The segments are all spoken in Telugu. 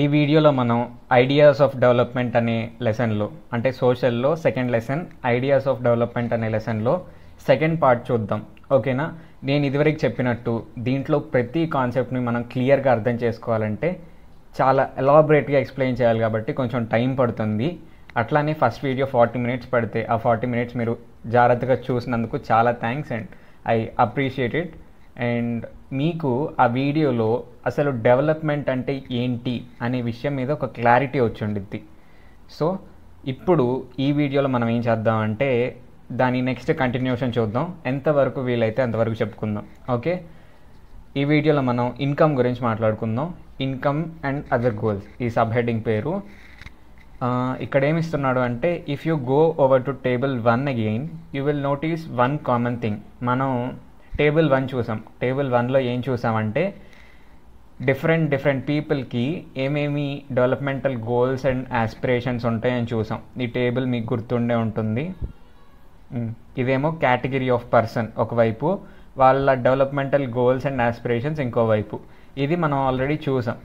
ఈ వీడియోలో మనం ఐడియాస్ ఆఫ్ డెవలప్మెంట్ అనే లెసన్లో అంటే సోషల్లో second lesson ideas of development అనే లెసన్లో సెకండ్ పార్ట్ చూద్దాం ఓకేనా నేను ఇదివరకు చెప్పినట్టు దీంట్లో ప్రతి కాన్సెప్ట్ని మనం క్లియర్గా అర్థం చేసుకోవాలంటే చాలా ఎలాబరేట్గా ఎక్స్ప్లెయిన్ చేయాలి కాబట్టి కొంచెం టైం పడుతుంది అట్లానే ఫస్ట్ వీడియో ఫార్టీ మినిట్స్ పడితే ఆ ఫార్టీ మినిట్స్ మీరు జాగ్రత్తగా చూసినందుకు చాలా thanks and I appreciate it and మీకు ఆ వీడియోలో అసలు డెవలప్మెంట్ అంటే ఏంటి అనే విషయం మీద ఒక క్లారిటీ వచ్చి సో ఇప్పుడు ఈ వీడియోలో మనం ఏం చేద్దాం అంటే దాని నెక్స్ట్ కంటిన్యూషన్ చూద్దాం ఎంతవరకు వీలైతే అంతవరకు చెప్పుకుందాం ఓకే ఈ వీడియోలో మనం ఇన్కమ్ గురించి మాట్లాడుకుందాం ఇన్కమ్ అండ్ అదర్ గోల్స్ ఈ సబ్ హెడ్డింగ్ పేరు ఇక్కడ ఏమిస్తున్నాడు అంటే if you go over to table one again you will notice one common thing మనం టేబుల్ వన్ చూసాం టేబుల్ వన్లో ఏం చూసామంటే డిఫరెంట్ డిఫరెంట్ పీపుల్కి ఏమేమి డెవలప్మెంటల్ గోల్స్ అండ్ ఆస్పిరేషన్స్ ఉంటాయని చూసాం ఈ టేబుల్ మీకు గుర్తుండే ఉంటుంది ఇదేమో కేటగిరీ ఆఫ్ పర్సన్ ఒకవైపు వాళ్ళ డెవలప్మెంటల్ గోల్స్ అండ్ ఆస్పిరేషన్స్ ఇంకోవైపు ఇది మనం ఆల్రెడీ చూసాం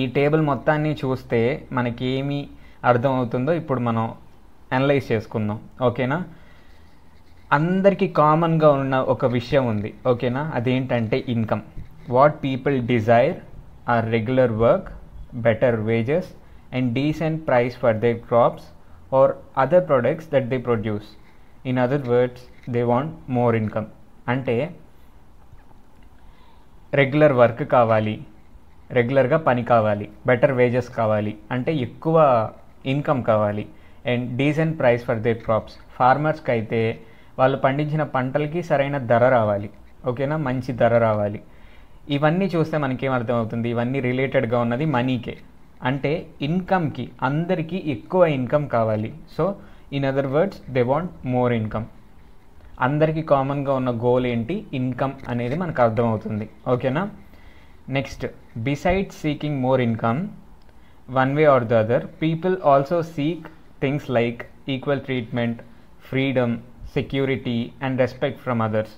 ఈ టేబుల్ మొత్తాన్ని చూస్తే మనకి ఏమి అర్థమవుతుందో ఇప్పుడు మనం అనలైజ్ చేసుకుందాం ఓకేనా అందరికీ కామన్గా ఉన్న ఒక విషయం ఉంది ఓకేనా అదేంటంటే income what people desire are regular work better wages and decent price for they crops or other products that they produce in other words they want more income అంటే రెగ్యులర్ వర్క్ కావాలి రెగ్యులర్గా పని కావాలి బెటర్ వేజెస్ కావాలి అంటే ఎక్కువ ఇన్కమ్ కావాలి and decent price for they crops ఫార్మర్స్కి అయితే వాళ్ళు పండించిన పంటలకి సరైన ధర రావాలి ఓకేనా మంచి ధర రావాలి ఇవన్నీ చూస్తే మనకేం అర్థమవుతుంది ఇవన్నీ రిలేటెడ్గా ఉన్నది మనీకే అంటే ఇన్కమ్కి అందరికీ ఎక్కువ ఇన్కమ్ కావాలి so in other words they want more income అందరికీ కామన్గా ఉన్న గోల్ ఏంటి ఇన్కమ్ అనేది మనకు అర్థమవుతుంది ఓకేనా next beside seeking more income one way or the other people also seek things like equal treatment freedom security, and respect from others.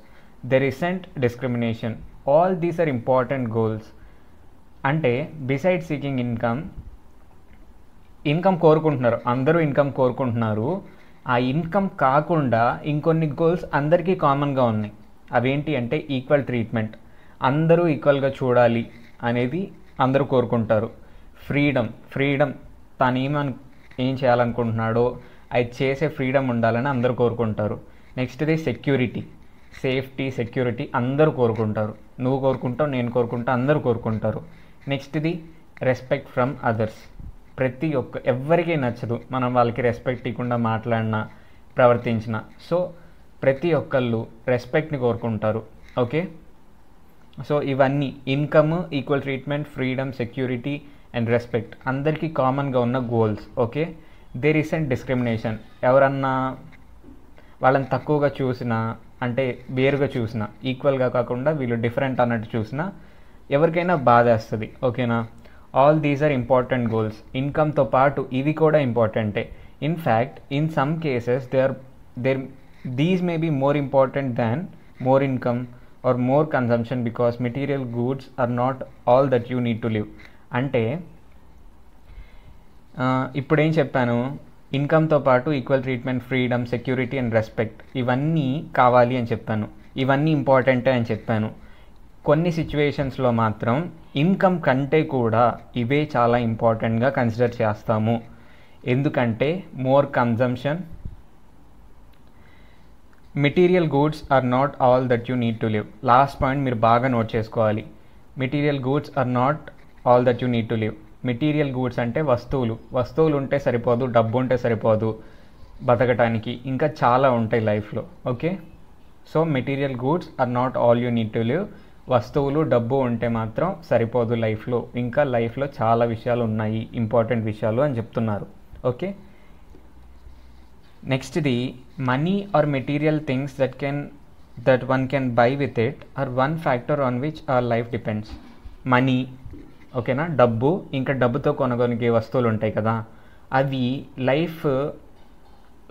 There isn't discrimination. All these are important goals అంటే బిసైడ్ సీకింగ్ ఇన్కమ్ ఇన్కమ్ కోరుకుంటున్నారు అందరూ ఇన్కమ్ కోరుకుంటున్నారు ఆ ఇన్కమ్ కాకుండా ఇంకొన్ని గోల్స్ అందరికీ కామన్గా ఉన్నాయి అవేంటి అంటే ఈక్వల్ ట్రీట్మెంట్ అందరూ ఈక్వల్గా చూడాలి అనేది అందరూ కోరుకుంటారు ఫ్రీడమ్ ఫ్రీడమ్ తను ఏమని ఏం చేయాలనుకుంటున్నాడో అది చేసే ఫ్రీడమ్ ఉండాలని అందరూ కోరుకుంటారు నెక్స్ట్ది సెక్యూరిటీ సేఫ్టీ సెక్యూరిటీ అందరూ కోరుకుంటారు నువ్వు కోరుకుంటావు నేను కోరుకుంటా అందరూ కోరుకుంటారు నెక్స్ట్ది రెస్పెక్ట్ ఫ్రమ్ అదర్స్ ప్రతి ఒక్క ఎవరికీ నచ్చదు మనం వాళ్ళకి రెస్పెక్ట్ ఇవ్వకుండా మాట్లాడినా ప్రవర్తించిన సో ప్రతి ఒక్కళ్ళు రెస్పెక్ట్ని కోరుకుంటారు ఓకే సో ఇవన్నీ income equal treatment freedom security and respect అందరికీ కామన్గా ఉన్న goals okay there resent discrimination ఎవరన్నా వాళ్ళని తక్కువగా చూసినా అంటే వేరుగా చూసినా ఈక్వల్గా కాకుండా వీళ్ళు డిఫరెంట్ అన్నట్టు చూసినా ఎవరికైనా బాధ వస్తుంది ఓకేనా all these are important goals ఇన్కమ్తో పాటు ఇవి కూడా ఇంపార్టెంటే in fact in some cases they are there these may be more important than more income are more consumption because material goods are not all that you need to live అంటే ఇప్పుడు ఏం చెప్పాను ఇన్కమ్తో పాటు equal treatment freedom security and respect ఇవన్నీ కావాలి అని చెప్పాను ఇవన్నీ ఇంపార్టెంటే అని చెప్పాను కొన్ని సిచ్యువేషన్స్లో మాత్రం ఇన్కమ్ కంటే కూడా ఇవే చాలా ఇంపార్టెంట్గా కన్సిడర్ చేస్తాము ఎందుకంటే more consumption material goods are not all that you need to live last point మీరు బాగా నోట్ చేసుకోవాలి material goods are not all that you need to live material goods అంటే వస్తువులు వస్తువులు ఉంటే సరిపోదు డబ్బు ఉంటే సరిపోదు బతకటానికి ఇంకా చాలా ఉంటాయి లైఫ్లో okay so material goods are not all you need to live వస్తువులు డబ్బు ఉంటే మాత్రం సరిపోదు లైఫ్లో ఇంకా లైఫ్లో చాలా విషయాలు ఉన్నాయి ఇంపార్టెంట్ విషయాలు అని చెప్తున్నారు ఓకే నెక్స్ట్ది money or material things that can that one can buy with it are one factor on which our life depends money ఓకేనా డబ్బు ఇంకా డబ్బుతో కొనగొనికి వస్తువులు ఉంటాయి కదా అవి లైఫ్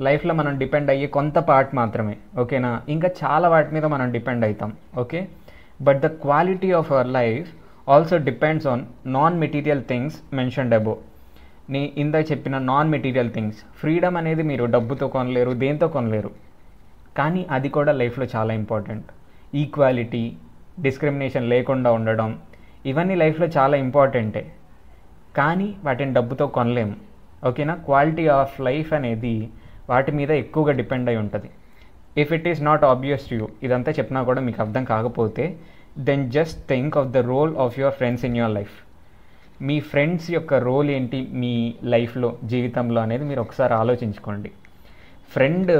లైఫ్లో మనం డిపెండ్ అయ్యే కొంత పార్ట్ మాత్రమే ఓకేనా ఇంకా చాలా వాటి మీద మనం డిపెండ్ అవుతాం okay but the quality of our life also depends on non material things mentioned above నీ ఇందా చెప్పిన నాన్ మెటీరియల్ థింగ్స్ ఫ్రీడమ్ అనేది మీరు డబ్బుతో కొనలేరు దేంతో కొనలేరు కానీ అది కూడా లైఫ్లో చాలా ఇంపార్టెంట్ ఈక్వాలిటీ డిస్క్రిమినేషన్ లేకుండా ఉండడం ఇవన్నీ లైఫ్లో చాలా ఇంపార్టెంటే కానీ వాటిని డబ్బుతో కొనలేము ఓకేనా క్వాలిటీ ఆఫ్ లైఫ్ అనేది వాటి మీద ఎక్కువగా డిపెండ్ అయి ఉంటుంది if it is not obvious you ఇదంతా చెప్పినా కూడా మీకు అర్థం కాకపోతే then just think of the role of your friends in your life మీ ఫ్రెండ్స్ యొక్క రోల్ ఏంటి మీ లైఫ్లో జీవితంలో అనేది మీరు ఒకసారి ఆలోచించుకోండి ఫ్రెండ్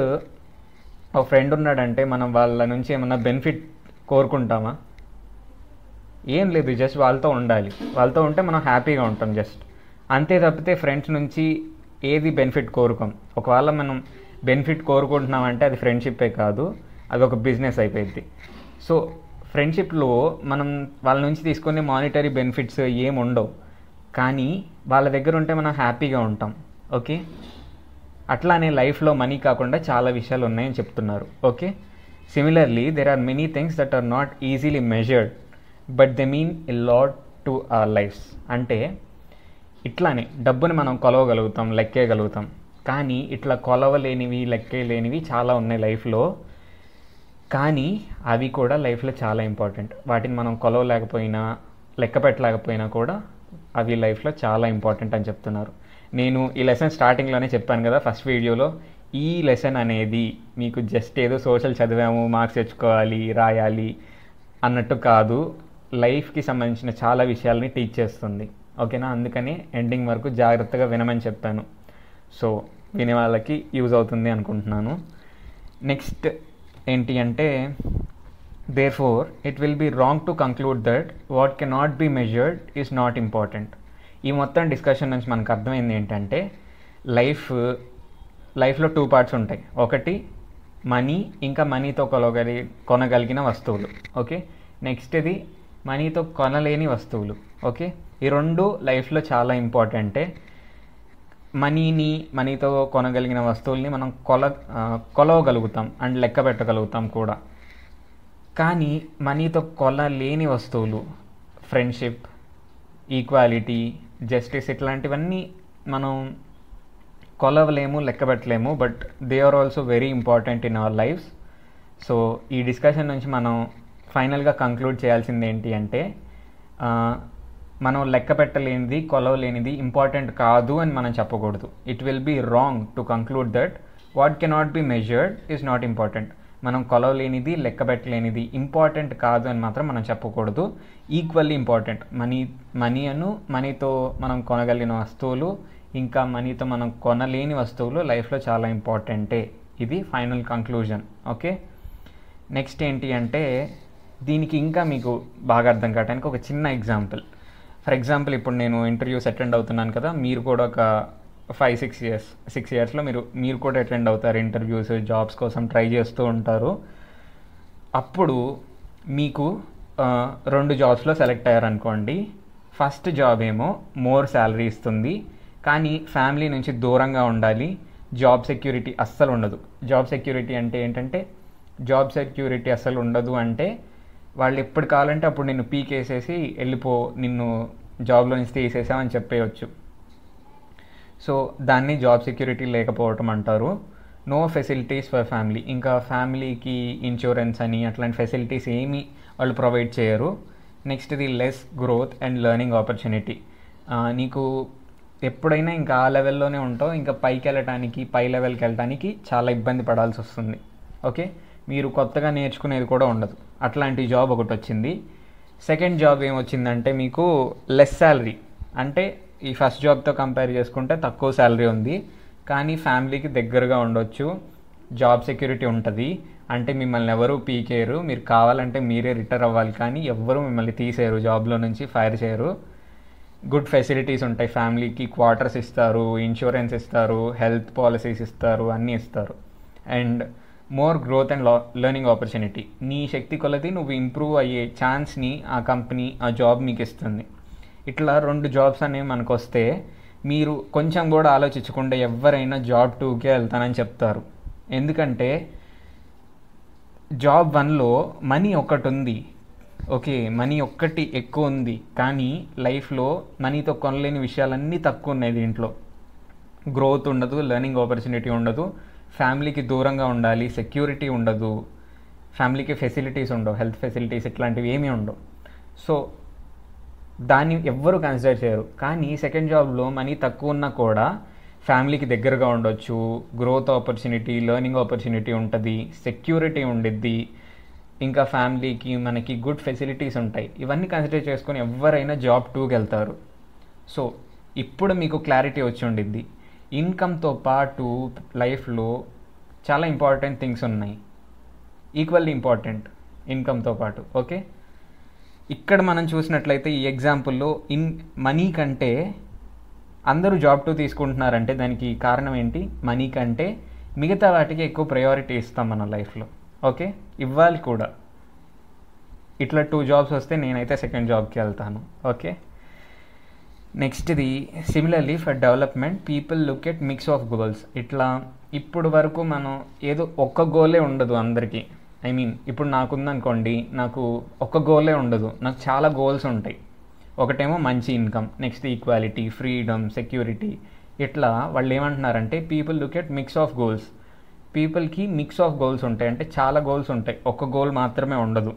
ఒక ఫ్రెండ్ ఉన్నాడంటే మనం వాళ్ళ నుంచి ఏమన్నా బెనిఫిట్ కోరుకుంటామా ఏం లేదు జస్ట్ వాళ్ళతో ఉండాలి వాళ్ళతో ఉంటే మనం హ్యాపీగా ఉంటాం జస్ట్ అంతే తప్పితే ఫ్రెండ్స్ నుంచి ఏది బెనిఫిట్ కోరుకోం ఒకవేళ మనం బెనిఫిట్ కోరుకుంటున్నామంటే అది ఫ్రెండ్షిప్పే కాదు అది ఒక బిజినెస్ అయిపోయింది సో ఫ్రెండ్షిప్లో మనం వాళ్ళ నుంచి తీసుకునే మానిటరీ బెనిఫిట్స్ ఏమి ఉండవు కానీ వాళ్ళ దగ్గర ఉంటే మనం హ్యాపీగా ఉంటాం ఓకే అట్లానే లైఫ్లో మనీ కాకుండా చాలా విషయాలు ఉన్నాయని చెప్తున్నారు okay similarly there are many things that are not easily measured but they mean a lot to our lives అంటే ఇట్లానే డబ్బుని మనం కొలవగలుగుతాం లెక్కేయగలుగుతాం కానీ ఇట్లా కొలవలేనివి లేనివి చాలా ఉన్నాయి లైఫ్లో కానీ అవి కూడా లైఫ్లో చాలా ఇంపార్టెంట్ వాటిని మనం కొలవలేకపోయినా లెక్క పెట్టలేకపోయినా కూడా అవి లైఫ్లో చాలా ఇంపార్టెంట్ అని చెప్తున్నారు నేను ఈ లెసన్ స్టార్టింగ్లోనే చెప్పాను కదా ఫస్ట్ వీడియోలో ఈ లెసన్ అనేది మీకు జస్ట్ ఏదో సోషల్ చదివాము మార్క్స్ తెచ్చుకోవాలి రాయాలి అన్నట్టు కాదు లైఫ్కి సంబంధించిన చాలా విషయాలని టీచ్ చేస్తుంది ఓకేనా అందుకని ఎండింగ్ వరకు జాగ్రత్తగా వినమని చెప్పాను సో విని వాళ్ళకి యూజ్ అవుతుంది అనుకుంటున్నాను నెక్స్ట్ ఏంటి అంటే therefore it will be wrong to conclude that what can not be measured is not important ఈ మొత్తం డిస్కషన్ నుంచి మనకు అర్థమైంది ఏంటంటే లైఫ్ లైఫ్లో టూ పార్ట్స్ ఉంటాయి ఒకటి మనీ ఇంకా మనీతో కొనగలి కొనగలిగిన వస్తువులు ఓకే నెక్స్ట్ ఇది మనీతో కొనలేని వస్తువులు ఓకే ఈ రెండు లైఫ్లో చాలా ఇంపార్టెంటే మనీని మనీతో కొనగలిగిన వస్తువుల్ని మనం కొల కొలవగలుగుతాం అండ్ లెక్క పెట్టగలుగుతాం కూడా కానీ మనీతో కొలలేని వస్తువులు ఫ్రెండ్షిప్ ఈక్వాలిటీ జస్టిస్ ఇట్లాంటివన్నీ మనం కొలవలేము లెక్క పెట్టలేము but they are also very important in our lives so ఈ డిస్కషన్ నుంచి మనం ఫైనల్గా కంక్లూడ్ చేయాల్సింది ఏంటి అంటే మనం లెక్క పెట్టలేనిది కొలవలేనిది ఇంపార్టెంట్ కాదు అని మనం చెప్పకూడదు it will be wrong to conclude that what cannot be measured is not important మనం కొలవలేనిది లెక్క పెట్టలేనిది ఇంపార్టెంట్ కాదు అని మాత్రం మనం చెప్పకూడదు ఈక్వల్లీ ఇంపార్టెంట్ మనీ మనీ అను మనీతో మనం కొనగలిగిన వస్తువులు ఇంకా మనీతో మనం కొనలేని వస్తువులు లైఫ్లో చాలా ఇంపార్టెంటే ఇది ఫైనల్ కంక్లూజన్ ఓకే నెక్స్ట్ ఏంటి అంటే దీనికి ఇంకా మీకు బాగా అర్థం కావడానికి ఒక చిన్న ఎగ్జాంపుల్ ఫర్ ఎగ్జాంపుల్ ఇప్పుడు నేను ఇంటర్వ్యూస్ అటెండ్ అవుతున్నాను కదా మీరు కూడా ఒక ఫైవ్ సిక్స్ ఇయర్స్ సిక్స్ ఇయర్స్లో మీరు మీరు కూడా అటెండ్ అవుతారు ఇంటర్వ్యూస్ జాబ్స్ కోసం ట్రై చేస్తూ ఉంటారు అప్పుడు మీకు రెండు జాబ్స్లో సెలెక్ట్ అయ్యారనుకోండి ఫస్ట్ జాబ్ ఏమో మోర్ శాలరీ ఇస్తుంది కానీ ఫ్యామిలీ నుంచి దూరంగా ఉండాలి జాబ్ సెక్యూరిటీ అస్సలు ఉండదు జాబ్ సెక్యూరిటీ అంటే ఏంటంటే జాబ్ సెక్యూరిటీ అస్సలు ఉండదు అంటే వాళ్ళు ఎప్పుడు కావాలంటే అప్పుడు నిన్ను పీకేసేసి వెళ్ళిపో నిన్ను జాబ్లో నుంచి తీసేసామని చెప్పేయచ్చు సో దాన్ని జాబ్ సెక్యూరిటీ లేకపోవటం అంటారు నో ఫెసిలిటీస్ ఫర్ ఫ్యామిలీ ఇంకా ఫ్యామిలీకి ఇన్సూరెన్స్ అని అట్లాంటి ఫెసిలిటీస్ ఏమీ వాళ్ళు ప్రొవైడ్ చేయరు next the less growth and learning opportunity నీకు ఎప్పుడైనా ఇంకా ఆ లెవెల్లోనే ఉంటావు ఇంకా పైకి వెళ్ళటానికి పై లెవెల్కి వెళ్ళటానికి చాలా ఇబ్బంది పడాల్సి వస్తుంది ఓకే మీరు కొత్తగా నేర్చుకునేది కూడా ఉండదు అట్లాంటి జాబ్ ఒకటి వచ్చింది సెకండ్ జాబ్ ఏమొచ్చిందంటే మీకు లెస్ శాలరీ అంటే ఈ ఫస్ట్ జాబ్తో కంపేర్ చేసుకుంటే తక్కువ శాలరీ ఉంది కానీ ఫ్యామిలీకి దగ్గరగా ఉండొచ్చు జాబ్ సెక్యూరిటీ ఉంటుంది అంటే మిమ్మల్ని ఎవరు పీకేయరు మీరు కావాలంటే మీరే రిటైర్ అవ్వాలి కానీ ఎవ్వరు మిమ్మల్ని తీసేయరు జాబ్లో నుంచి ఫైర్ చేయరు గుడ్ ఫెసిలిటీస్ ఉంటాయి ఫ్యామిలీకి క్వార్టర్స్ ఇస్తారు ఇన్సూరెన్స్ ఇస్తారు హెల్త్ పాలసీస్ ఇస్తారు అన్నీ ఇస్తారు and more growth and learning opportunity నీ శక్తి కొలది నువ్వు ఇంప్రూవ్ అయ్యే ఛాన్స్ని ఆ కంపెనీ ఆ జాబ్ మీకు ఇస్తుంది ఇట్లా రెండు జాబ్స్ అనేవి మనకు వస్తే మీరు కొంచెం కూడా ఆలోచించకుండా ఎవరైనా జాబ్ టూకే వెళ్తానని చెప్తారు ఎందుకంటే జాబ్ వన్లో మనీ ఒకటి ఉంది ఓకే మనీ ఒక్కటి ఎక్కువ ఉంది కానీ లైఫ్లో మనీతో కొనలేని విషయాలన్నీ తక్కువ ఉన్నాయి దీంట్లో గ్రోత్ ఉండదు లెర్నింగ్ ఆపర్చునిటీ ఉండదు ఫ్యామిలీకి దూరంగా ఉండాలి సెక్యూరిటీ ఉండదు ఫ్యామిలీకి ఫెసిలిటీస్ ఉండవు హెల్త్ ఫెసిలిటీస్ ఇట్లాంటివి ఏమీ ఉండవు సో దాన్ని ఎవ్వరూ కన్సిడర్ చేయరు కానీ సెకండ్ జాబ్లో మనీ తక్కువ ఉన్నా కూడా ఫ్యామిలీకి దగ్గరగా ఉండొచ్చు గ్రోత్ ఆపర్చునిటీ లెర్నింగ్ ఆపర్చునిటీ ఉంటుంది సెక్యూరిటీ ఉండిద్ది ఇంకా ఫ్యామిలీకి మనకి గుడ్ ఫెసిలిటీస్ ఉంటాయి ఇవన్నీ కన్సిడర్ చేసుకొని ఎవరైనా జాబ్ టూకి వెళ్తారు సో ఇప్పుడు మీకు క్లారిటీ వచ్చి ఉండిద్ది ఇన్కమ్తో పాటు లైఫ్లో చాలా ఇంపార్టెంట్ థింగ్స్ ఉన్నాయి ఈక్వల్లీ ఇంపార్టెంట్ ఇన్కమ్తో పాటు ఓకే ఇక్కడ మనం చూసినట్లయితే ఈ ఎగ్జాంపుల్లో ఇన్ మనీ కంటే అందరూ జాబ్ టూ తీసుకుంటున్నారంటే దానికి కారణం ఏంటి మనీ కంటే మిగతా వాటికి ఎక్కువ ప్రయారిటీ ఇస్తాం మన లైఫ్లో ఓకే ఇవ్వాలి కూడా ఇట్లా టూ జాబ్స్ వస్తే నేనైతే సెకండ్ జాబ్కి వెళ్తాను ఓకే నెక్స్ట్ది similarly for development people look at mix of goals ఇట్లా ఇప్పుడు వరకు మనం ఏదో ఒక్క గోలే ఉండదు అందరికీ ఐ మీన్ ఇప్పుడు నాకుందనుకోండి నాకు ఒక్క గోలే ఉండదు నాకు చాలా గోల్స్ ఉంటాయి ఒకటేమో మంచి income next equality freedom security ఇట్లా వాళ్ళు ఏమంటున్నారంటే people look at mix of goals పీపుల్కి మిక్స్ ఆఫ్ గోల్స్ ఉంటాయి అంటే చాలా గోల్స్ ఉంటాయి ఒక్క గోల్ మాత్రమే ఉండదు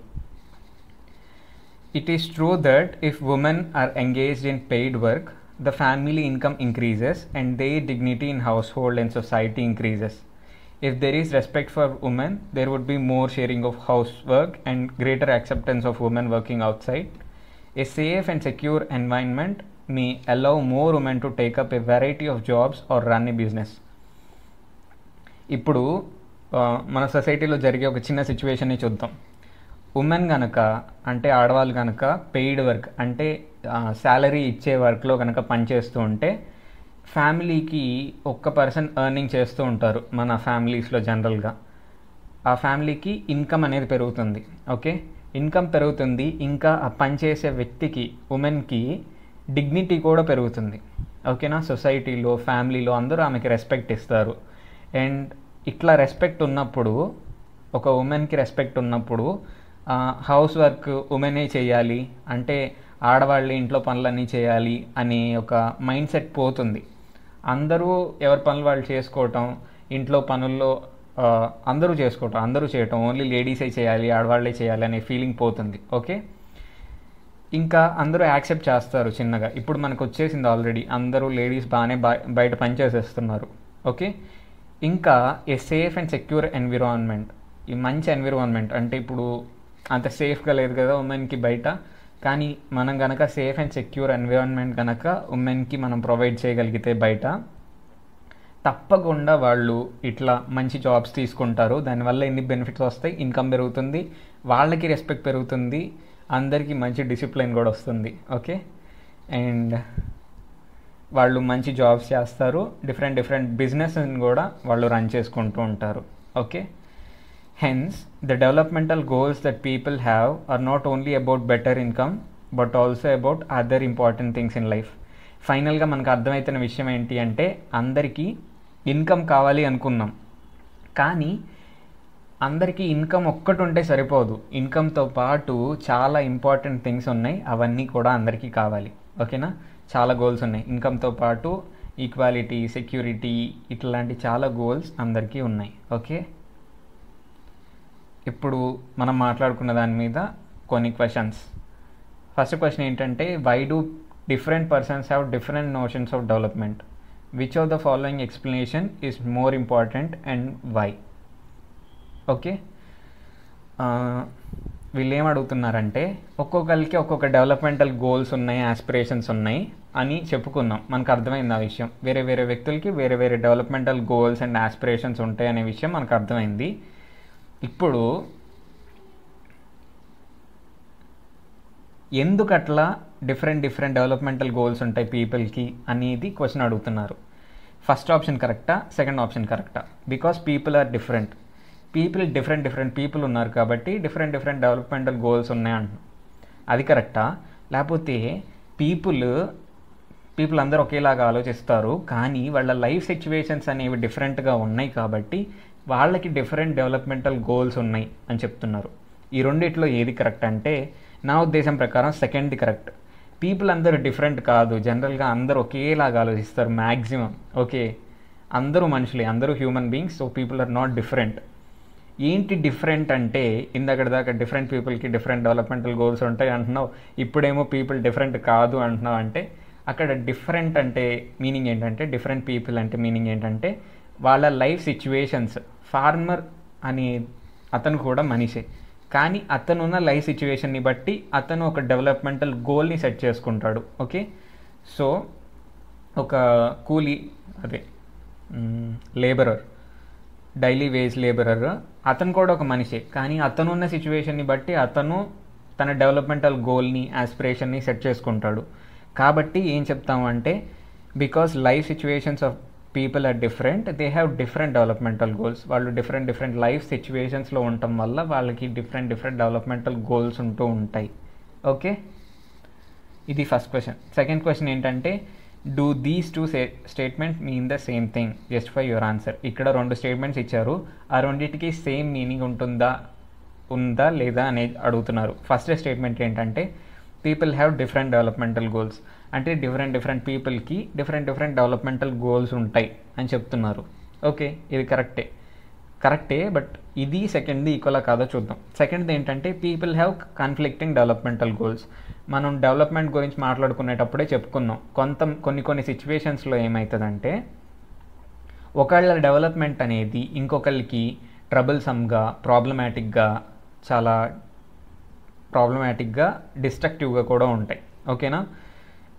It is true that if women are engaged in paid work, the family income increases and their dignity in household and society increases. If there is respect for women, there would be more sharing of housework and greater acceptance of women working outside. A safe and secure environment may allow more women to take up a variety of jobs or run a business. ఇప్పుడు మన సొసైటీలో జరిగే ఒక చిన్న సిచ్యువేషన్ని చూద్దాం ఉమెన్ కనుక అంటే ఆడవాళ్ళు కనుక పెయిడ్ వర్క్ అంటే శాలరీ ఇచ్చే వర్క్లో కనుక పనిచేస్తూ ఉంటే ఫ్యామిలీకి ఒక్క పర్సన్ ఎర్నింగ్ చేస్తూ ఉంటారు మన ఫ్యామిలీస్లో జనరల్గా ఆ ఫ్యామిలీకి ఇన్కమ్ అనేది పెరుగుతుంది ఓకే ఇన్కమ్ పెరుగుతుంది ఇంకా ఆ పనిచేసే వ్యక్తికి ఉమెన్కి డిగ్నిటీ కూడా పెరుగుతుంది ఓకేనా సొసైటీలో ఫ్యామిలీలో అందరూ ఆమెకి రెస్పెక్ట్ ఇస్తారు అండ్ ఇట్లా రెస్పెక్ట్ ఉన్నప్పుడు ఒక ఉమెన్కి రెస్పెక్ట్ ఉన్నప్పుడు హౌస్ వర్క్ ఉమెనే చేయాలి అంటే ఆడవాళ్ళు ఇంట్లో పనులన్నీ చేయాలి అని ఒక మైండ్ సెట్ పోతుంది అందరూ ఎవరి పనులు వాళ్ళు చేసుకోవటం ఇంట్లో పనుల్లో అందరూ చేసుకోవటం అందరూ చేయటం ఓన్లీ లేడీసే చేయాలి ఆడవాళ్ళే చేయాలి అనే ఫీలింగ్ పోతుంది ఓకే ఇంకా అందరూ యాక్సెప్ట్ చేస్తారు చిన్నగా ఇప్పుడు మనకు వచ్చేసింది ఆల్రెడీ అందరూ లేడీస్ బాగానే బయట పనిచేసేస్తున్నారు ఓకే ఇంకా a safe and secure environment ఈ మంచి ఎన్విరాన్మెంట్ అంటే ఇప్పుడు అంత సేఫ్గా లేదు కదా ఉమెన్కి బయట కానీ మనం కనుక సేఫ్ అండ్ సెక్యూర్ ఎన్విరాన్మెంట్ కనుక ఉమెన్కి మనం ప్రొవైడ్ చేయగలిగితే బయట తప్పకుండా వాళ్ళు ఇట్లా మంచి జాబ్స్ తీసుకుంటారు దానివల్ల ఎన్ని బెనిఫిట్స్ వస్తాయి ఇన్కమ్ పెరుగుతుంది వాళ్ళకి రెస్పెక్ట్ పెరుగుతుంది అందరికీ మంచి డిసిప్లిన్ కూడా వస్తుంది ఓకే అండ్ వాళ్ళు మంచి జాబ్స్ చేస్తారు డిఫరెంట్ డిఫరెంట్ బిజినెస్ని కూడా వాళ్ళు రన్ చేసుకుంటూ ఉంటారు okay hence the developmental goals that people have are not only about better income but also about other important things in life ఫైనల్గా మనకు అర్థమవుతున్న విషయం ఏంటి అంటే అందరికీ ఇన్కమ్ కావాలి అనుకున్నాం కానీ అందరికీ ఇన్కమ్ ఒక్కటి ఉంటే సరిపోదు ఇన్కమ్తో పాటు చాలా ఇంపార్టెంట్ థింగ్స్ ఉన్నాయి అవన్నీ కూడా అందరికీ కావాలి ఓకేనా చాలా గోల్స్ ఉన్నాయి ఇన్కమ్తో పాటు ఈక్వాలిటీ సెక్యూరిటీ ఇట్లాంటి చాలా గోల్స్ అందరికీ ఉన్నాయి ఓకే ఇప్పుడు మనం మాట్లాడుకున్న దాని మీద కొన్ని క్వశ్చన్స్ ఫస్ట్ క్వశ్చన్ ఏంటంటే why do different persons have different notions of development which of the following explanation is more important and why okay వీళ్ళు ఏం అడుగుతున్నారంటే ఒక్కొక్కరికి ఒక్కొక్క డెవలప్మెంటల్ గోల్స్ ఉన్నాయి ఆస్పిరేషన్స్ ఉన్నాయి అని చెప్పుకున్నాం మనకు అర్థమైంది ఆ విషయం వేరే వేరే వ్యక్తులకి వేరే వేరే డెవలప్మెంటల్ గోల్స్ అండ్ ఆస్పిరేషన్స్ ఉంటాయి అనే విషయం మనకు అర్థమైంది ఇప్పుడు ఎందుకట్లా డిఫరెంట్ డిఫరెంట్ డెవలప్మెంటల్ గోల్స్ ఉంటాయి పీపుల్కి అనేది క్వశ్చన్ అడుగుతున్నారు ఫస్ట్ ఆప్షన్ కరెక్టా సెకండ్ ఆప్షన్ కరెక్టా because people are different people different different people ఉన్నారు కాబట్టి డిఫరెంట్ డిఫరెంట్ డెవలప్మెంటల్ గోల్స్ ఉన్నాయంటు అది కరెక్టా లేకపోతే పీపుల్ పీపుల్ అందరూ ఒకేలాగా ఆలోచిస్తారు కానీ వాళ్ళ లైఫ్ సిచ్యువేషన్స్ అనేవి డిఫరెంట్గా ఉన్నాయి కాబట్టి వాళ్ళకి డిఫరెంట్ డెవలప్మెంటల్ గోల్స్ ఉన్నాయి అని చెప్తున్నారు ఈ రెండిట్లో ఏది కరెక్ట్ అంటే నా ఉద్దేశం ప్రకారం సెకండ్ కరెక్ట్ పీపుల్ అందరూ డిఫరెంట్ కాదు జనరల్గా అందరూ ఒకేలాగా ఆలోచిస్తారు మ్యాక్సిమం ఓకే అందరూ మనుషులే అందరూ human beings so people are not different ఏంటి డిఫరెంట్ అంటే ఇందక్కడ దాకా డిఫరెంట్ పీపుల్కి డిఫరెంట్ డెవలప్మెంటల్ గోల్స్ ఉంటాయి అంటున్నావు ఇప్పుడేమో పీపుల్ డిఫరెంట్ కాదు అంటున్నావు అంటే అక్కడ డిఫరెంట్ అంటే మీనింగ్ ఏంటంటే డిఫరెంట్ పీపుల్ అంటే మీనింగ్ ఏంటంటే వాళ్ళ లైఫ్ సిచ్యువేషన్స్ ఫార్మర్ అనే అతను కూడా మనిషే కానీ అతనున్న లైఫ్ సిచ్యువేషన్ని బట్టి అతను ఒక డెవలప్మెంటల్ గోల్ని సెట్ చేసుకుంటాడు ఓకే సో ఒక కూలీ అదే లేబరర్ డైలీ వేజ్ లేబరర్ అతను కూడా ఒక మనిషే కానీ అతనున్న సిచ్యువేషన్ని బట్టి అతను తన డెవలప్మెంటల్ గోల్ని యాస్పిరేషన్ని సెట్ చేసుకుంటాడు కాబట్టి ఏం చెప్తామంటే because life situations of people are different they have different developmental goals వాళ్ళు డిఫరెంట్ డిఫరెంట్ లైఫ్ సిచ్యువేషన్స్లో ఉండటం వల్ల వాళ్ళకి డిఫరెంట్ డిఫరెంట్ డెవలప్మెంటల్ గోల్స్ ఉంటూ ఉంటాయి ఓకే ఇది ఫస్ట్ క్వశ్చన్ సెకండ్ క్వశ్చన్ ఏంటంటే do these two statement mean the same thing just for your answer ఇక్కడ రెండు స్టేట్మెంట్స్ ఇచ్చారు ఆ రెండింటికి సేమ్ మీనింగ్ ఉంటుందా ఉందా లేదా అనేది అడుగుతున్నారు ఫస్ట్ స్టేట్మెంట్ ఏంటంటే people have different developmental goals అంటే డిఫరెంట్ డిఫరెంట్ పీపుల్కి డిఫరెంట్ డిఫరెంట్ డెవలప్మెంటల్ గోల్స్ ఉంటాయి అని చెప్తున్నారు ఓకే ఇది కరెక్టే కరెక్టే బట్ ఇది సెకండ్ది ఈక్వలా కాదో చూద్దాం సెకండ్ది ఏంటంటే people have conflicting developmental goals మనం డెవలప్మెంట్ గురించి మాట్లాడుకునేటప్పుడే చెప్పుకున్నాం కొంత కొన్ని కొన్ని సిచ్యువేషన్స్లో ఏమవుతుందంటే ఒకళ్ళ డెవలప్మెంట్ అనేది ఇంకొకళ్ళకి ట్రబుల్సమ్గా ప్రాబ్లమాటిక్గా చాలా ప్రాబ్లమాటిక్గా డిస్ట్రక్టివ్గా కూడా ఉంటాయి ఓకేనా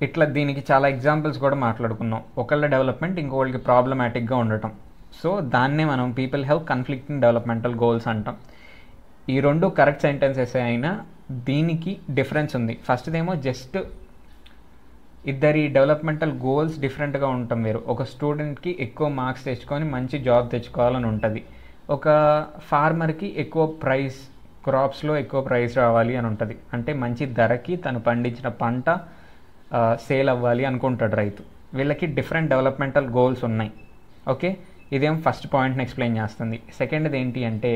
ఇట్లా దీనికి చాలా ఎగ్జాంపుల్స్ కూడా మాట్లాడుకున్నాం ఒకళ్ళ డెవలప్మెంట్ ఇంకొకళ్ళకి ప్రాబ్లమాటిక్గా ఉండటం సో దాన్నే మనం people have conflicting developmental goals అంటాం ఈ రెండు కరెక్ట్ సెంటెన్సెస్ అయినా దీనికి డిఫరెన్స్ ఉంది ఫస్ట్దేమో జస్ట్ ఇద్దరి డెవలప్మెంటల్ గోల్స్ డిఫరెంట్గా ఉంటాం వేరు ఒక స్టూడెంట్కి ఎక్కువ మార్క్స్ తెచ్చుకొని మంచి జాబ్ తెచ్చుకోవాలని ఉంటుంది ఒక ఫార్మర్కి ఎక్కువ ప్రైస్ క్రాప్స్లో ఎక్కువ ప్రైస్ రావాలి అని ఉంటుంది అంటే మంచి ధరకి తను పండించిన పంట సేల్ అవ్వాలి అనుకుంటాడు రైతు వీళ్ళకి డిఫరెంట్ డెవలప్మెంటల్ గోల్స్ ఉన్నాయి ఓకే ఇదేం ఫస్ట్ పాయింట్ని ఎక్స్ప్లెయిన్ చేస్తుంది సెకండ్ది ఏంటి అంటే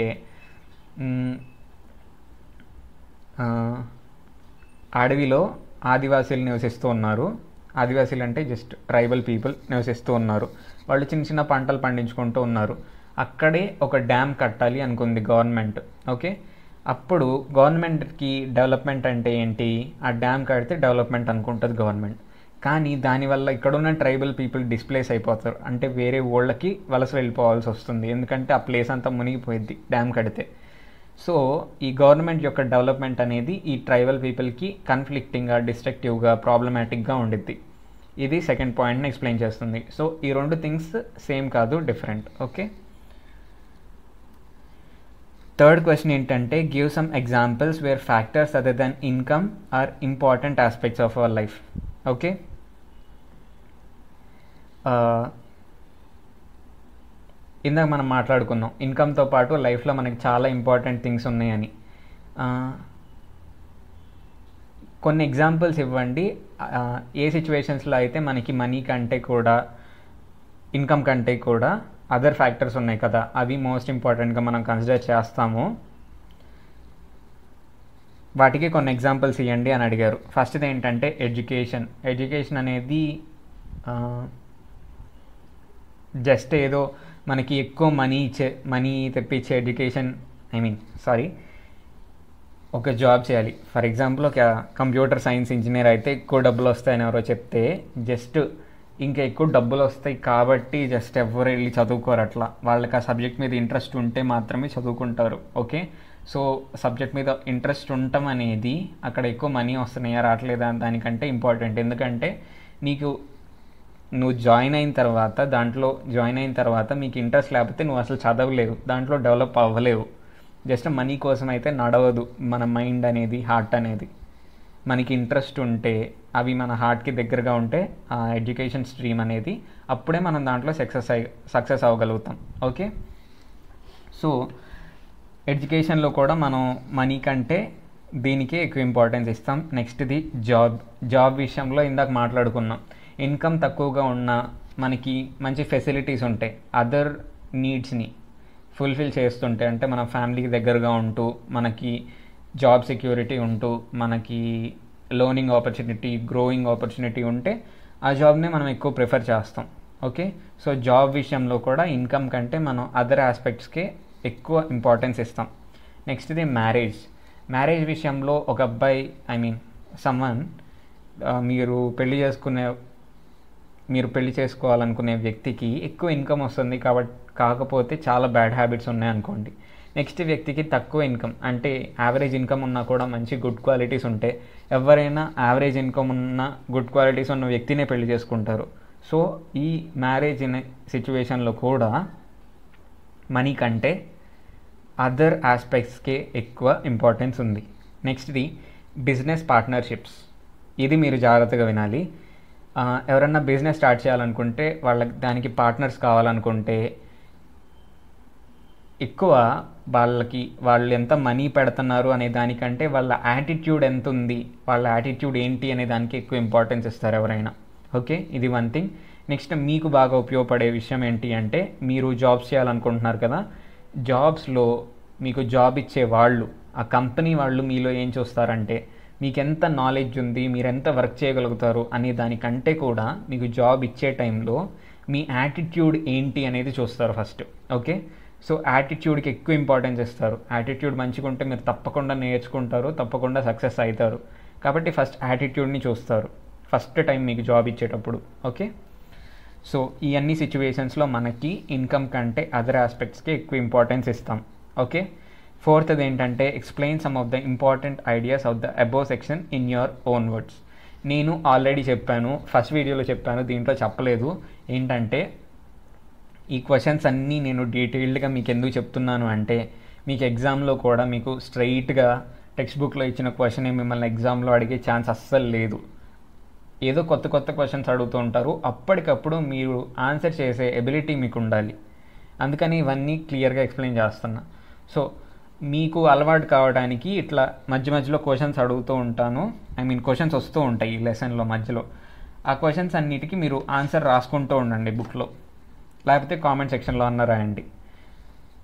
అడవిలో ఆదివాసీలు నివసిస్తూ ఉన్నారు ఆదివాసీలు అంటే జస్ట్ ట్రైబల్ పీపుల్ నివసిస్తూ ఉన్నారు వాళ్ళు చిన్న చిన్న పంటలు పండించుకుంటూ ఉన్నారు అక్కడే ఒక డ్యామ్ కట్టాలి అనుకుంది గవర్నమెంట్ ఓకే అప్పుడు గవర్నమెంట్కి డెవలప్మెంట్ అంటే ఏంటి ఆ డ్యామ్ కడితే డెవలప్మెంట్ అనుకుంటుంది గవర్నమెంట్ కానీ దానివల్ల ఇక్కడ ఉన్న ట్రైబల్ పీపుల్ డిస్ప్లేస్ అయిపోతారు అంటే వేరే ఊళ్ళకి వలస వెళ్ళిపోవాల్సి వస్తుంది ఎందుకంటే ఆ ప్లేస్ అంతా మునిగిపోయింది డ్యామ్ కడితే సో ఈ గవర్నమెంట్ యొక్క డెవలప్మెంట్ అనేది ఈ ట్రైబల్ పీపుల్కి కన్ఫ్లిక్టింగ్గా డిస్ట్రక్టివ్గా ప్రాబ్లమాటిక్గా ఉండిద్ది ఇది సెకండ్ పాయింట్ని ఎక్స్ప్లెయిన్ చేస్తుంది సో ఈ రెండు థింగ్స్ సేమ్ కాదు డిఫరెంట్ ఓకే థర్డ్ క్వశ్చన్ ఏంటంటే give some examples where factors other than income are important aspects of our life okay ఇందాక మనం మాట్లాడుకున్నాం ఇన్కమ్తో పాటు లైఫ్లో మనకి చాలా ఇంపార్టెంట్ థింగ్స్ ఉన్నాయని కొన్ని ఎగ్జాంపుల్స్ ఇవ్వండి ఏ సిచ్యువేషన్స్లో అయితే మనకి మనీ కంటే కూడా ఇన్కమ్ కంటే కూడా అదర్ ఫ్యాక్టర్స్ ఉన్నాయి కదా అవి మోస్ట్ ఇంపార్టెంట్గా మనం కన్సిడర్ చేస్తాము వాటికి కొన్ని ఎగ్జాంపుల్స్ ఇవ్వండి అని అడిగారు ఫస్ట్ది ఏంటంటే ఎడ్యుకేషన్ ఎడ్యుకేషన్ అనేది జస్ట్ ఏదో మనకి ఎక్కువ మనీ ఇచ్చే మనీ తెప్పించే ఎడ్యుకేషన్ ఐ మీన్ సారీ ఒక జాబ్ చేయాలి ఫర్ ఎగ్జాంపుల్ ఒక కంప్యూటర్ సైన్స్ ఇంజనీర్ అయితే ఎక్కువ డబ్బులు వస్తాయని ఎవరో చెప్తే జస్ట్ ఇంకా ఎక్కువ డబ్బులు వస్తాయి కాబట్టి జస్ట్ ఎవరు వెళ్ళి చదువుకోరు అట్లా వాళ్ళకి ఆ సబ్జెక్ట్ మీద ఇంట్రెస్ట్ ఉంటే మాత్రమే చదువుకుంటారు ఓకే సో సబ్జెక్ట్ మీద ఇంట్రెస్ట్ ఉండటం అనేది అక్కడ ఎక్కువ మనీ వస్తున్నాయా రావట్లేదా దానికంటే ఇంపార్టెంట్ ఎందుకంటే నీకు నువ్వు జాయిన్ అయిన తర్వాత దాంట్లో జాయిన్ అయిన తర్వాత మీకు ఇంట్రెస్ట్ లేకపోతే నువ్వు అసలు చదవలేవు దాంట్లో డెవలప్ అవ్వలేవు జస్ట్ మనీ కోసం అయితే నడవదు మన మైండ్ అనేది హార్ట్ అనేది మనకి ఇంట్రెస్ట్ ఉంటే అవి మన హార్ట్కి దగ్గరగా ఉంటే ఆ ఎడ్యుకేషన్ స్ట్రీమ్ అనేది అప్పుడే మనం దాంట్లో సక్సెస్ అయి సక్సెస్ అవ్వగలుగుతాం ఓకే సో ఎడ్యుకేషన్లో కూడా మనం మనీ కంటే దీనికే ఎక్కువ ఇంపార్టెన్స్ ఇస్తాం నెక్స్ట్ది జాబ్ జాబ్ విషయంలో ఇందాక మాట్లాడుకున్నాం ఇన్కమ్ తక్కువగా ఉన్న మనకి మంచి ఫెసిలిటీస్ ఉంటాయి అదర్ నీడ్స్ని ఫుల్ఫిల్ చేస్తుంటే అంటే మన ఫ్యామిలీకి దగ్గరగా ఉంటూ మనకి జాబ్ సెక్యూరిటీ ఉంటూ మనకి లర్నింగ్ ఆపర్చునిటీ గ్రోయింగ్ ఆపర్చునిటీ ఉంటే ఆ జాబ్నే మనం ఎక్కువ ప్రిఫర్ చేస్తాం ఓకే సో జాబ్ విషయంలో కూడా ఇన్కమ్ కంటే మనం అదర్ ఆస్పెక్ట్స్కే ఎక్కువ ఇంపార్టెన్స్ ఇస్తాం నెక్స్ట్ది మ్యారేజ్ మ్యారేజ్ విషయంలో ఒక అబ్బాయి ఐ మీన్ సమ్మన్ మీరు పెళ్ళి చేసుకునే మీరు పెళ్లి చేసుకోవాలనుకునే వ్యక్తికి ఎక్కువ ఇన్కమ్ వస్తుంది కాబట్టి కాకపోతే చాలా బ్యాడ్ హ్యాబిట్స్ ఉన్నాయనుకోండి నెక్స్ట్ వ్యక్తికి తక్కువ ఇన్కమ్ అంటే యావరేజ్ ఇన్కమ్ ఉన్నా కూడా మంచి గుడ్ క్వాలిటీస్ ఉంటాయి ఎవరైనా యావరేజ్ ఇన్కమ్ ఉన్న గుడ్ క్వాలిటీస్ ఉన్న వ్యక్తినే పెళ్లి చేసుకుంటారు సో ఈ మ్యారేజ్ ఇన్ సిచ్యువేషన్లో కూడా మనీ కంటే అదర్ ఆస్పెక్ట్స్కే ఎక్కువ ఇంపార్టెన్స్ ఉంది నెక్స్ట్ది బిజినెస్ పార్ట్నర్షిప్స్ ఇది మీరు జాగ్రత్తగా వినాలి ఎవరన్నా బిజినెస్ స్టార్ట్ చేయాలనుకుంటే వాళ్ళకి దానికి పార్ట్నర్స్ కావాలనుకుంటే ఎక్కువ వాళ్ళకి వాళ్ళు ఎంత మనీ పెడుతున్నారు అనే దానికంటే వాళ్ళ యాటిట్యూడ్ ఎంత ఉంది వాళ్ళ యాటిట్యూడ్ ఏంటి అనే దానికి ఎక్కువ ఇంపార్టెన్స్ ఇస్తారు ఎవరైనా ఓకే ఇది వన్ థింగ్ నెక్స్ట్ మీకు బాగా ఉపయోగపడే విషయం ఏంటి అంటే మీరు జాబ్స్ చేయాలనుకుంటున్నారు కదా జాబ్స్లో మీకు జాబ్ ఇచ్చే వాళ్ళు ఆ కంపెనీ వాళ్ళు మీలో ఏం చూస్తారంటే మీకు ఎంత నాలెడ్జ్ ఉంది మీరు ఎంత వర్క్ చేయగలుగుతారు అనే దానికంటే కూడా మీకు జాబ్ ఇచ్చే టైంలో మీ యాటిట్యూడ్ ఏంటి అనేది చూస్తారు ఫస్ట్ ఓకే సో యాటిట్యూడ్కి ఎక్కువ ఇంపార్టెన్స్ ఇస్తారు యాటిట్యూడ్ మంచిగా ఉంటే మీరు తప్పకుండా నేర్చుకుంటారు తప్పకుండా సక్సెస్ అవుతారు కాబట్టి ఫస్ట్ యాటిట్యూడ్ని చూస్తారు ఫస్ట్ టైం మీకు జాబ్ ఇచ్చేటప్పుడు ఓకే సో ఈ అన్ని సిచ్యువేషన్స్లో మనకి ఇన్కమ్ కంటే అదర్ ఆస్పెక్ట్స్కి ఎక్కువ ఇంపార్టెన్స్ ఇస్తాం ఓకే అది ఏంటంటే explain some of the important ideas of the above section in your own words నేను ఆల్రెడీ చెప్పాను ఫస్ట్ వీడియోలో చెప్పాను దీంట్లో చెప్పలేదు ఏంటంటే ఈ క్వశ్చన్స్ అన్నీ నేను డీటెయిల్డ్గా మీకు ఎందుకు చెప్తున్నాను అంటే మీకు ఎగ్జామ్లో కూడా మీకు స్ట్రైట్గా టెక్స్ట్ బుక్లో ఇచ్చిన క్వశ్చన్ మిమ్మల్ని ఎగ్జామ్లో అడిగే ఛాన్స్ అస్సలు లేదు ఏదో కొత్త కొత్త క్వశ్చన్స్ అడుగుతూ ఉంటారు అప్పటికప్పుడు మీరు ఆన్సర్ చేసే ఎబిలిటీ మీకు ఉండాలి అందుకని ఇవన్నీ క్లియర్గా ఎక్స్ప్లెయిన్ చేస్తున్నా సో మీకు అలవాటు కావడానికి ఇట్లా మధ్య మధ్యలో క్వశ్చన్స్ అడుగుతూ ఉంటాను ఐ మీన్ క్వశ్చన్స్ వస్తూ ఉంటాయి ఈ లెసన్లో మధ్యలో ఆ క్వశ్చన్స్ అన్నిటికీ మీరు ఆన్సర్ రాసుకుంటూ ఉండండి బుక్లో లేకపోతే కామెంట్ సెక్షన్లో అన్న రాయండి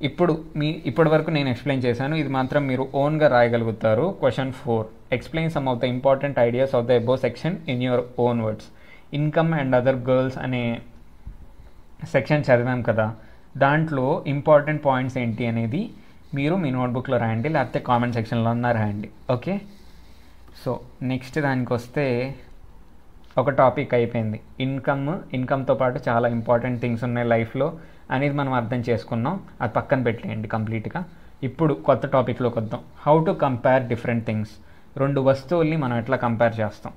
ఇప్పుడు మీ ఇప్పటి వరకు నేను ఎక్స్ప్లెయిన్ చేశాను ఇది మాత్రం మీరు ఓన్గా రాయగలుగుతారు question four explain some of the important ideas of the above section in your own words income and other goals అనే సెక్షన్ చదివాం కదా దాంట్లో ఇంపార్టెంట్ పాయింట్స్ ఏంటి అనేది మీరు మీ నోట్బుక్లో రాయండి లేకపోతే కామెంట్ సెక్షన్లో ఉన్న రాయండి ఓకే సో నెక్స్ట్ దానికి వస్తే ఒక టాపిక్ అయిపోయింది ఇన్కమ్ ఇన్కమ్తో పాటు చాలా ఇంపార్టెంట్ థింగ్స్ ఉన్నాయి లైఫ్లో అనేది మనం అర్థం చేసుకున్నాం అది పక్కన పెట్టేయండి కంప్లీట్గా ఇప్పుడు కొత్త టాపిక్లోకి వద్దాం how to compare different things రెండు వస్తువుల్ని మనం ఎట్లా కంపేర్ చేస్తాం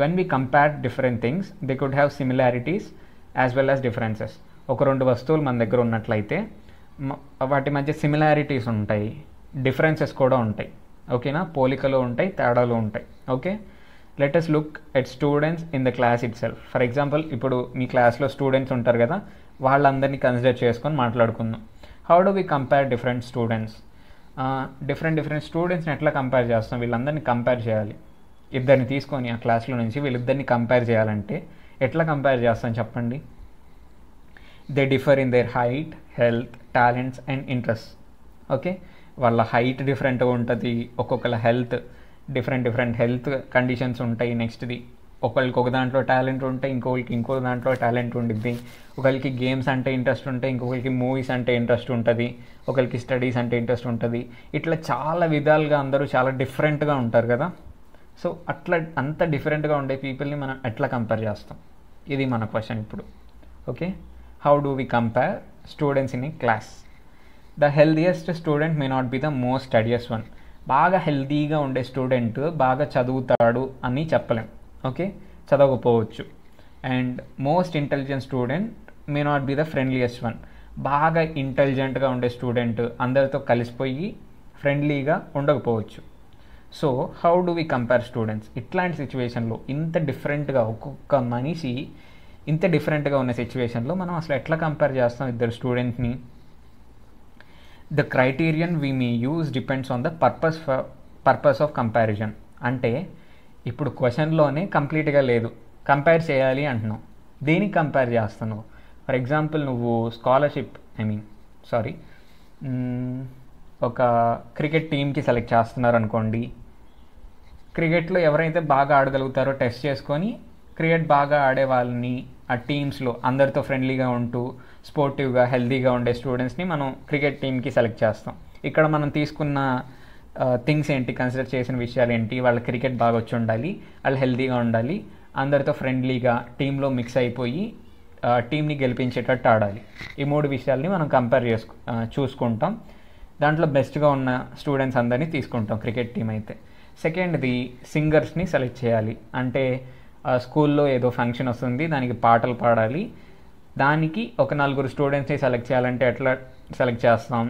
when we compare different things they could have similarities as well as differences ఒక రెండు వస్తువులు మన దగ్గర ఉన్నట్లయితే వాటి మధ్య సిమిలారిటీస్ ఉంటాయి డిఫరెన్సెస్ కూడా ఉంటాయి ఓకేనా పోలికలు ఉంటాయి తేడాలు ఉంటాయి okay let us look at students in the class itself for example ఇప్పుడు మీ క్లాస్లో స్టూడెంట్స్ ఉంటారు కదా వాళ్ళందరినీ కన్సిడర్ చేసుకొని మాట్లాడుకుందాం how do we compare different students different different స్టూడెంట్స్ని ఎట్లా కంపేర్ చేస్తాం వీళ్ళందరినీ కంపేర్ చేయాలి ఇద్దరిని తీసుకొని ఆ క్లాస్లో నుంచి వీళ్ళిద్దరిని కంపేర్ చేయాలంటే ఎట్లా కంపేర్ చేస్తాం చెప్పండి they differ in their height health talents and interest okay వాళ్ళ హైట్ డిఫరెంట్గా ఉంటుంది ఒక్కొక్కళ్ళ health different different health conditions ఉంటాయి నెక్స్ట్ది ఒకళ్ళకి ఒక దాంట్లో టాలెంట్ ఉంటే ఇంకొకరికి ఇంకో దాంట్లో టాలెంట్ ఉండిద్ది ఒకరికి గేమ్స్ అంటే ఇంట్రెస్ట్ ఉంటే ఇంకొకరికి మూవీస్ అంటే ఇంట్రెస్ట్ ఉంటుంది ఒకరికి స్టడీస్ అంటే ఇంట్రెస్ట్ ఉంటుంది ఇట్లా చాలా విధాలుగా అందరూ చాలా డిఫరెంట్గా ఉంటారు కదా సో అట్లా అంత డిఫరెంట్గా ఉండే పీపుల్ని మనం ఎట్లా కంపేర్ చేస్తాం ఇది మన క్వశ్చన్ ఇప్పుడు okay how do we compare students in a class the healthiest student may not be the most studious one బాగా హెల్తీగా ఉండే స్టూడెంట్ బాగా చదువుతాడు అని చెప్పలేం ఓకే చదవకపోవచ్చు and most intelligent student may not be the friendliest one బాగా ఇంటెలిజెంట్గా ఉండే స్టూడెంట్ అందరితో కలిసిపోయి ఫ్రెండ్లీగా ఉండకపోవచ్చు so how do we compare students ఇట్లాంటి సిచ్యువేషన్లో ఇంత డిఫరెంట్గా ఒక్కొక్క మనిషి ఇంత డిఫరెంట్గా ఉన్న సిచ్యువేషన్లో మనం అసలు ఎట్లా కంపేర్ చేస్తాం ఇద్దరు స్టూడెంట్ని the criterion we may use depends on the purpose purpose of comparison అంటే ఇప్పుడు క్వశ్చన్లోనే కంప్లీట్గా లేదు కంపేర్ చేయాలి అంటున్నావు దేనికి కంపేర్ చేస్తున్నావు ఫర్ ఎగ్జాంపుల్ నువ్వు స్కాలర్షిప్ ఐ మీన్ సారీ ఒక క్రికెట్ టీంకి సెలెక్ట్ చేస్తున్నారు అనుకోండి క్రికెట్లో ఎవరైతే బాగా ఆడగలుగుతారో టెస్ట్ చేసుకొని క్రికెట్ బాగా ఆడే వాళ్ళని ఆ టీమ్స్లో అందరితో ఫ్రెండ్లీగా ఉంటూ స్పోర్టివ్గా హెల్దీగా ఉండే స్టూడెంట్స్ని మనం క్రికెట్ టీంకి సెలెక్ట్ చేస్తాం ఇక్కడ మనం తీసుకున్న థింగ్స్ ఏంటి కన్సిడర్ చేసిన విషయాలు ఏంటి వాళ్ళ క్రికెట్ బాగా వచ్చి ఉండాలి వాళ్ళు హెల్దీగా ఉండాలి అందరితో ఫ్రెండ్లీగా టీంలో మిక్స్ అయిపోయి టీంని గెలిపించేటట్టు ఆడాలి ఈ మూడు విషయాల్ని మనం కంపేర్ చేసుకు చూసుకుంటాం దాంట్లో బెస్ట్గా ఉన్న స్టూడెంట్స్ అందరినీ తీసుకుంటాం క్రికెట్ టీం అయితే సెకండ్ది సింగర్స్ని సెలెక్ట్ చేయాలి అంటే స్కూల్లో ఏదో ఫంక్షన్ వస్తుంది దానికి పాటలు పాడాలి దానికి ఒక నలుగురు స్టూడెంట్స్ని సెలెక్ట్ చేయాలంటే ఎట్లా సెలెక్ట్ చేస్తాం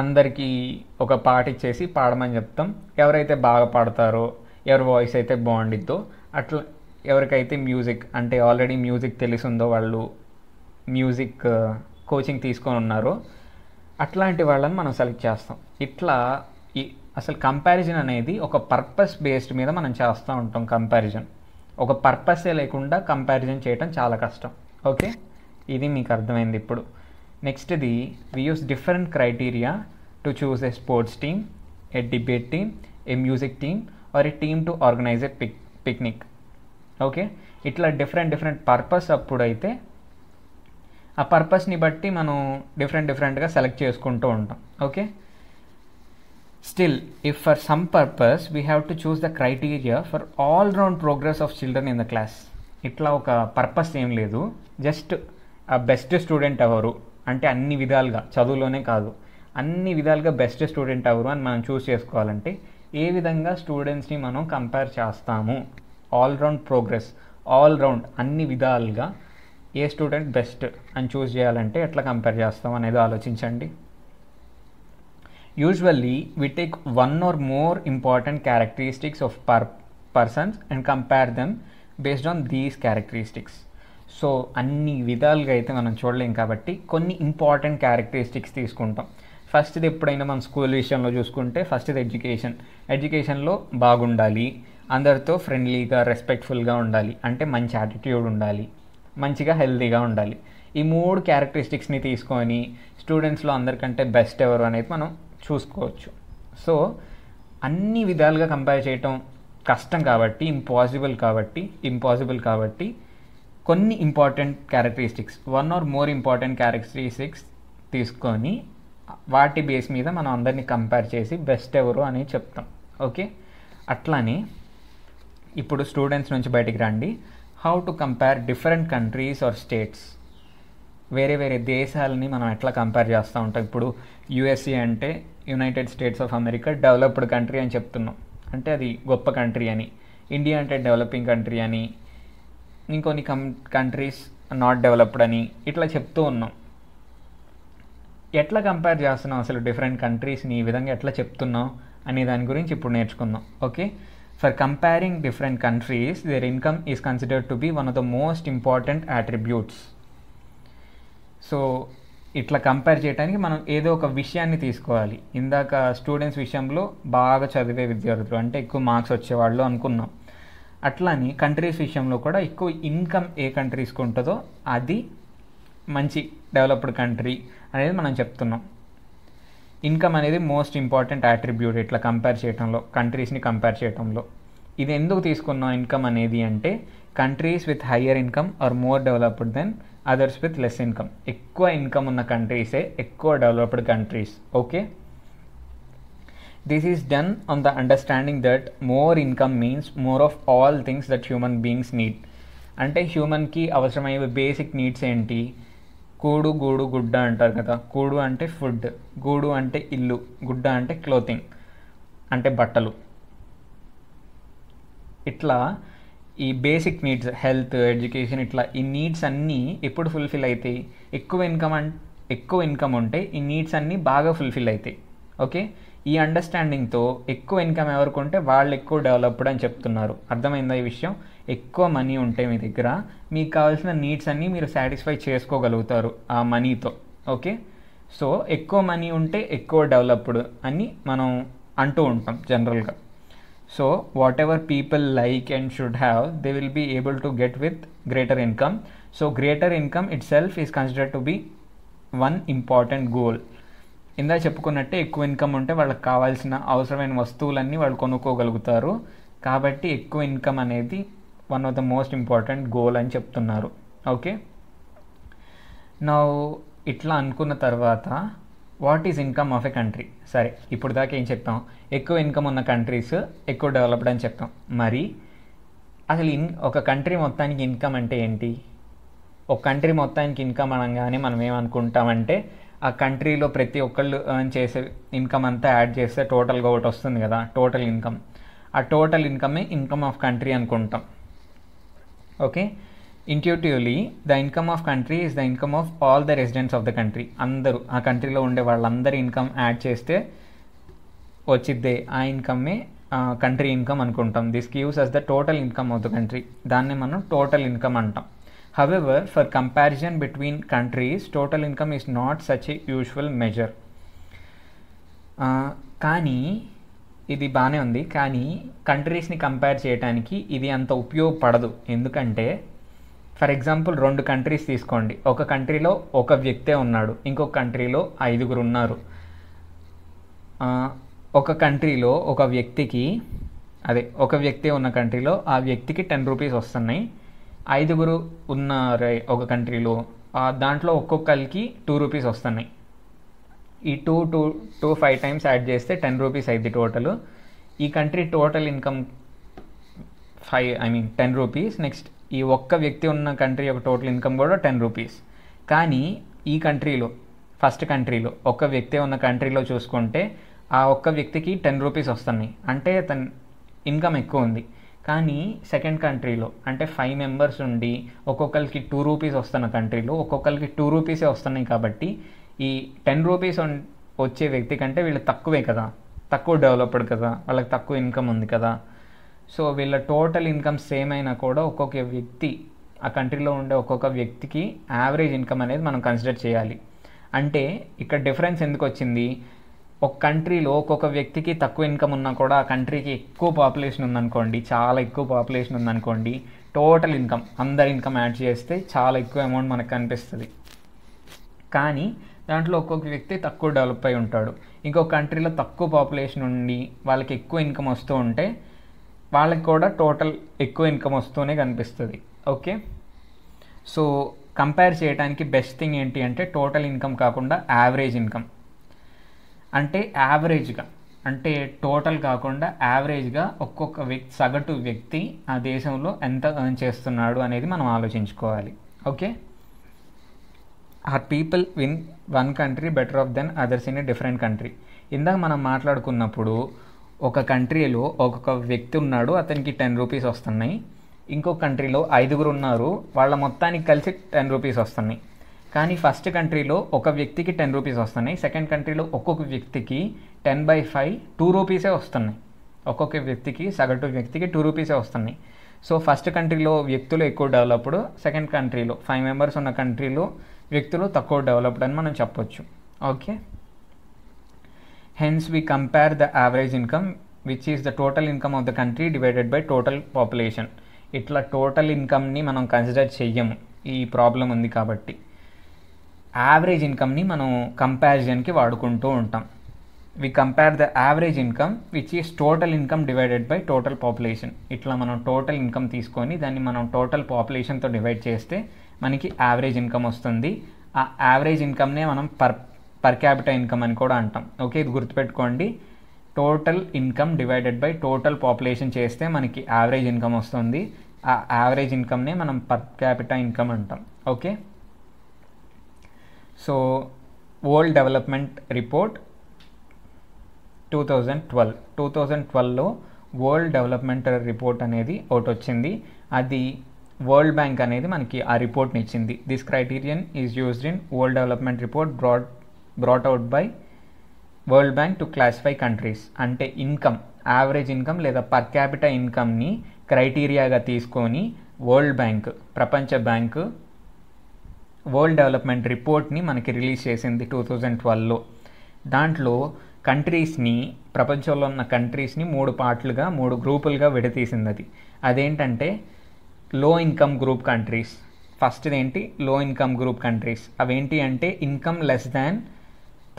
అందరికీ ఒక పాట ఇచ్చేసి పాడమని చెప్తాం ఎవరైతే బాగా పాడతారో ఎవరి వాయిస్ అయితే బాగుండిద్దో అట్లా ఎవరికైతే మ్యూజిక్ అంటే ఆల్రెడీ మ్యూజిక్ తెలిసిందో వాళ్ళు మ్యూజిక్ కోచింగ్ uh, తీసుకొని ఉన్నారో అట్లాంటి వాళ్ళని మనం సెలెక్ట్ చేస్తాం ఇట్లా ఈ అసలు కంపారిజన్ అనేది ఒక పర్పస్ బేస్డ్ మీద మనం చేస్తూ ఉంటాం కంపారిజన్ ఒక పర్పసే లేకుండా కంపారిజన్ చేయటం చాలా కష్టం ఓకే ఇది మీకు అర్థమైంది ఇప్పుడు నెక్స్ట్ది we use different criteria to choose a sports team a debate team a music team or a team to organise a pick picnic okay ఇట్లా డిఫరెంట్ డిఫరెంట్ పర్పస్ అప్పుడైతే ఆ పర్పస్ని బట్టి మనం డిఫరెంట్ డిఫరెంట్గా సెలెక్ట్ చేసుకుంటూ ఉంటాం okay still if for some purpose we have to choose the criteria for all round progress of children in the class ఇట్లా ఒక పర్పస్ ఏం లేదు జస్ట్ ఆ బెస్ట్ స్టూడెంట్ ఎవరు అంటే అన్ని విధాలుగా చదువులోనే కాదు అన్ని విధాలుగా బెస్ట్ స్టూడెంట్ ఎవరు అని మనం చూస్ చేసుకోవాలంటే ఏ విధంగా స్టూడెంట్స్ని మనం కంపేర్ చేస్తాము all round progress all round అన్ని విధాలుగా ఏ స్టూడెంట్ బెస్ట్ అని చూస్ చేయాలంటే ఎట్లా కంపేర్ చేస్తాం అనేది ఆలోచించండి usually we take one or more important characteristics of per persons and compare them based on these characteristics so అన్ని విధాలుగా అయితే మనం చూడలేం కాబట్టి కొన్ని ఇంపార్టెంట్ క్యారెక్టరిస్టిక్స్ తీసుకుంటాం ఫస్ట్ది ఎప్పుడైనా మనం స్కూల్ విషయంలో చూసుకుంటే ఫస్ట్ది ఎడ్యుకేషన్ ఎడ్యుకేషన్లో బాగుండాలి అందరితో ఫ్రెండ్లీగా రెస్పెక్ట్ఫుల్గా ఉండాలి అంటే మంచి యాటిట్యూడ్ ఉండాలి మంచిగా హెల్తీగా ఉండాలి ఈ మూడు క్యారెక్టరిస్టిక్స్ని తీసుకొని స్టూడెంట్స్లో అందరికంటే బెస్ట్ ఎవరు అనేది మనం చూసుకోవచ్చు సో అన్ని విధాలుగా కంపేర్ చేయటం కష్టం కాబట్టి ఇంపాసిబుల్ కాబట్టి ఇంపాసిబుల్ కాబట్టి కొన్ని important characteristics one or more important characteristics తీసుకొని వాటి బేస్ మీద మనం అందరినీ కంపేర్ చేసి బెస్ట్ ఎవరు అని చెప్తాం ఓకే అట్లానే ఇప్పుడు స్టూడెంట్స్ నుంచి బయటికి రండి how to compare different countries or states వేరే వేరే దేశాలని మనం ఎట్లా కంపేర్ చేస్తూ ఉంటాం ఇప్పుడు యుఎస్ఏ అంటే United States of America developed country అని చెప్తున్నాం అంటే అది గొప్ప కంట్రీ అని ఇండియా అంటే డెవలపింగ్ కంట్రీ అని ఇంకొన్ని కం కంట్రీస్ నాట్ డెవలప్డ్ అని ఇట్లా చెప్తూ ఉన్నాం ఎట్లా కంపేర్ చేస్తున్నాం అసలు డిఫరెంట్ కంట్రీస్ని ఈ విధంగా ఎట్లా చెప్తున్నాం అనే దాని గురించి ఇప్పుడు నేర్చుకుందాం okay for comparing different countries their income is considered to be one of the most important attributes so ఇట్లా కంపేర్ చేయడానికి మనం ఏదో ఒక విషయాన్ని తీసుకోవాలి ఇందాక స్టూడెంట్స్ విషయంలో బాగా చదివే విద్యార్థులు అంటే ఎక్కువ మార్క్స్ వచ్చేవాళ్ళు అనుకున్నాం అట్లానే కంట్రీస్ విషయంలో కూడా ఎక్కువ ఇన్కమ్ ఏ కంట్రీస్కి ఉంటుందో అది మంచి డెవలప్డ్ కంట్రీ అనేది మనం చెప్తున్నాం ఇన్కమ్ అనేది మోస్ట్ ఇంపార్టెంట్ యాట్రిబ్యూట్ ఇట్లా కంపేర్ చేయడంలో కంట్రీస్ని కంపేర్ చేయడంలో ఇది ఎందుకు తీసుకున్నాం ఇన్కమ్ అనేది అంటే countries with higher income are more developed than others with less income ఎక్కువ ఇన్కమ్ ఉన్న కంట్రీసే ఎక్కువ developed countries okay this is done on the understanding that more income means more of all things that human beings need అంటే హ్యూమన్కి అవసరమయ్యే బేసిక్ నీడ్స్ ఏంటి కూడు గూడు గుడ్డ అంటారు కదా కూడు అంటే ఫుడ్ గూడు అంటే ఇల్లు గుడ్డ అంటే క్లోతింగ్ అంటే బట్టలు ఇట్లా ఈ బేసిక్ నీడ్స్ హెల్త్ ఎడ్యుకేషన్ ఇట్లా ఈ నీడ్స్ అన్నీ ఎప్పుడు ఫుల్ఫిల్ అవుతాయి ఎక్కువ ఇన్కమ్ అం ఎక్కువ ఇన్కమ్ ఉంటే ఈ నీడ్స్ అన్నీ బాగా ఫుల్ఫిల్ అవుతాయి ఓకే ఈ అండర్స్టాండింగ్తో ఎక్కువ ఇన్కమ్ ఎవరికి ఉంటే వాళ్ళు ఎక్కువ డెవలప్డ్ అని చెప్తున్నారు అర్థమైందా ఈ విషయం ఎక్కువ మనీ ఉంటే మీ దగ్గర మీకు కావాల్సిన నీడ్స్ అన్నీ మీరు సాటిస్ఫై చేసుకోగలుగుతారు ఆ మనీతో ఓకే సో ఎక్కువ మనీ ఉంటే ఎక్కువ డెవలప్డ్ అని మనం అంటూ ఉంటాం జనరల్గా so So people like and should have they will be able to get with greater income so greater income itself is considered to be one important goal ఇందా చెప్పుకున్నట్టే ఎక్కువ ఇన్కమ్ ఉంటే వాళ్ళకి కావాల్సిన అవసరమైన వస్తువులన్నీ వాళ్ళు కొనుక్కోగలుగుతారు కాబట్టి ఎక్కువ ఇన్కమ్ అనేది one of the most important goal అని చెప్తున్నారు ఓకే నా ఇట్లా అనుకున్న తర్వాత what is income of a country సరే ఇప్పుడు దాకా ఏం చెప్తాం ఎక్కువ ఇన్కమ్ ఉన్న కంట్రీస్ ఎక్కువ డెవలప్డ్ అని చెప్తాం మరి అసలు ఇన్ ఒక కంట్రీ మొత్తానికి ఇన్కమ్ అంటే ఏంటి ఒక కంట్రీ మొత్తానికి ఇన్కమ్ అనగానే మనం ఏమనుకుంటామంటే ఆ కంట్రీలో ప్రతి ఒక్కళ్ళు ఎర్న్ చేసే ఇన్కమ్ అంతా యాడ్ చేస్తే టోటల్గా ఒకటి వస్తుంది కదా టోటల్ ఇన్కమ్ ఆ టోటల్ ఇన్కమే ఇన్కమ్ ఆఫ్ కంట్రీ అనుకుంటాం okay intuitively the income of country is the income of all the residents of the country అందరూ ఆ కంట్రీలో ఉండే వాళ్ళందరి ఇన్కమ్ యాడ్ చేస్తే వచ్చిద్దే ఆ ఇన్కమ్మే కంట్రీ ఇన్కమ్ అనుకుంటాం this gives us the total income of the country దాన్ని మనం టోటల్ ఇన్కమ్ అంటాం however for comparison between countries total income is not such a usual measure కానీ ఇది బాగానే ఉంది కానీ కంట్రీస్ని కంపేర్ చేయడానికి ఇది అంత ఉపయోగపడదు ఎందుకంటే ఫర్ ఎగ్జాంపుల్ రెండు కంట్రీస్ తీసుకోండి ఒక కంట్రీలో ఒక వ్యక్తే ఉన్నాడు ఇంకొక కంట్రీలో ఐదుగురు ఉన్నారు ఒక కంట్రీలో ఒక వ్యక్తికి అదే ఒక వ్యక్తి ఉన్న కంట్రీలో ఆ వ్యక్తికి టెన్ రూపీస్ వస్తున్నాయి ఐదుగురు ఉన్న ఒక కంట్రీలో దాంట్లో ఒక్కొక్కరికి టూ రూపీస్ వస్తున్నాయి ఈ two two two five times add చేస్తే టెన్ రూపీస్ అయింది టోటల్ ఈ country total income five I mean ten rupees next ఈ ఒక్క వ్యక్తి ఉన్న కంట్రీ యొక్క టోటల్ ఇన్కమ్ కూడా టెన్ రూపీస్ కానీ ఈ కంట్రీలో ఫస్ట్ కంట్రీలో ఒక్క వ్యక్తి ఉన్న కంట్రీలో చూసుకుంటే ఆ ఒక్క వ్యక్తికి టెన్ రూపీస్ వస్తున్నాయి అంటే తన ఇన్కమ్ ఎక్కువ ఉంది కానీ సెకండ్ కంట్రీలో అంటే ఫైవ్ మెంబర్స్ ఉండి ఒక్కొక్కరికి టూ రూపీస్ వస్తున్న కంట్రీలో ఒక్కొక్కరికి టూ రూపీసే వస్తున్నాయి కాబట్టి ఈ టెన్ రూపీస్ వచ్చే వ్యక్తి కంటే వీళ్ళు తక్కువే కదా తక్కువ డెవలప్డ్ కదా వాళ్ళకి తక్కువ ఇన్కమ్ ఉంది కదా సో వీళ్ళ టోటల్ ఇన్కమ్ సేమ్ అయినా కూడా ఒక్కొక్క వ్యక్తి ఆ కంట్రీలో ఉండే ఒక్కొక్క వ్యక్తికి యావరేజ్ ఇన్కమ్ అనేది మనం కన్సిడర్ చేయాలి అంటే ఇక్కడ డిఫరెన్స్ ఎందుకు వచ్చింది ఒక కంట్రీలో ఒక్కొక్క వ్యక్తికి తక్కువ ఇన్కమ్ ఉన్నా కూడా ఆ కంట్రీకి ఎక్కువ పాపులేషన్ ఉందనుకోండి చాలా ఎక్కువ పాపులేషన్ ఉందనుకోండి టోటల్ ఇన్కమ్ అందరి ఇన్కమ్ యాడ్ చేస్తే చాలా ఎక్కువ అమౌంట్ మనకు కనిపిస్తుంది కానీ దాంట్లో ఒక్కొక్క వ్యక్తి తక్కువ డెవలప్ అయి ఉంటాడు ఇంకొక కంట్రీలో తక్కువ పాపులేషన్ ఉండి వాళ్ళకి ఎక్కువ ఇన్కమ్ వస్తూ ఉంటే వాళ్ళకి కూడా టోటల్ ఎక్కువ ఇన్కమ్ వస్తూనే కనిపిస్తుంది ఓకే సో కంపేర్ చేయడానికి బెస్ట్ థింగ్ ఏంటి అంటే టోటల్ ఇన్కమ్ కాకుండా యావరేజ్ ఇన్కమ్ అంటే యావరేజ్గా అంటే టోటల్ కాకుండా యావరేజ్గా ఒక్కొక్క వ్యక్తి సగటు వ్యక్తి ఆ దేశంలో ఎంత ఎర్న్ చేస్తున్నాడు అనేది మనం ఆలోచించుకోవాలి okay are people in one country better off than others in a different country ఇందాక మనం మాట్లాడుకున్నప్పుడు ఒక కంట్రీలో ఒక్కొక్క వ్యక్తి ఉన్నాడు అతనికి టెన్ రూపీస్ వస్తున్నాయి ఇంకో కంట్రీలో ఐదుగురు ఉన్నారు వాళ్ళ మొత్తానికి కలిసి టెన్ రూపీస్ వస్తున్నాయి కానీ ఫస్ట్ కంట్రీలో ఒక వ్యక్తికి టెన్ రూపీస్ వస్తున్నాయి సెకండ్ కంట్రీలో ఒక్కొక్క వ్యక్తికి టెన్ బై ఫైవ్ టూ రూపీసే వస్తున్నాయి ఒక్కొక్క వ్యక్తికి సగటు వ్యక్తికి టూ రూపీసే వస్తున్నాయి సో ఫస్ట్ కంట్రీలో వ్యక్తులు ఎక్కువ డెవలప్డ్ సెకండ్ కంట్రీలో ఫైవ్ మెంబర్స్ ఉన్న కంట్రీలో వ్యక్తులు తక్కువ డెవలప్డ్ అని మనం చెప్పొచ్చు okay hence we compare the average income which is the total income of the country divided by total population ఇట్లా టోటల్ ఇన్కమ్ని మనం కన్సిడర్ చెయ్యము ఈ ప్రాబ్లం ఉంది కాబట్టి యావరేజ్ ఇన్కమ్ని మనం కంపారిజన్కి వాడుకుంటూ ఉంటాం we compare the average income which is total income divided by total population ఇట్లా మనం టోటల్ ఇన్కమ్ తీసుకొని దాన్ని మనం టోటల్ పాపులేషన్తో డివైడ్ చేస్తే మనకి యావరేజ్ ఇన్కమ్ వస్తుంది ఆ యావరేజ్ ఇన్కమ్నే మనం పర్ పర్ క్యాపిట ఇన్కమ్ అని కూడా అంటాం ఓకే ఇది గుర్తుపెట్టుకోండి total income divided by total population చేస్తే మనకి యావరేజ్ ఇన్కమ్ వస్తుంది ఆ యావరేజ్ ఇన్కమ్నే మనం పర్ క్యాపిట ఇన్కమ్ అంటాం okay so world development report two thousand twelve two thousand ట్వెల్వ్లో వరల్డ్ డెవలప్మెంట్ రిపోర్ట్ అనేది ఒకటి వచ్చింది అది వరల్డ్ బ్యాంక్ అనేది మనకి ఆ రిపోర్ట్ని ఇచ్చింది this criterion is used in world development report brought brought out by world bank to classify countries అంటే ఇన్కమ్ యావరేజ్ ఇన్కమ్ లేదా పర్ క్యాపిటల్ ఇన్కమ్ని క్రైటీరియాగా తీసుకొని వరల్డ్ బ్యాంక్ ప్రపంచ బ్యాంకు వరల్డ్ డెవలప్మెంట్ రిపోర్ట్ని మనకి రిలీజ్ చేసింది టూ థౌజండ్ ట్వెల్వ్లో దాంట్లో కంట్రీస్ని ప్రపంచంలో ఉన్న కంట్రీస్ని మూడు పార్ట్లుగా మూడు గ్రూపులుగా విడతీసింది అది అదేంటంటే లో ఇన్కమ్ గ్రూప్ కంట్రీస్ ఫస్ట్ది ఏంటి లో ఇన్కమ్ గ్రూప్ కంట్రీస్ అవేంటి అంటే income less than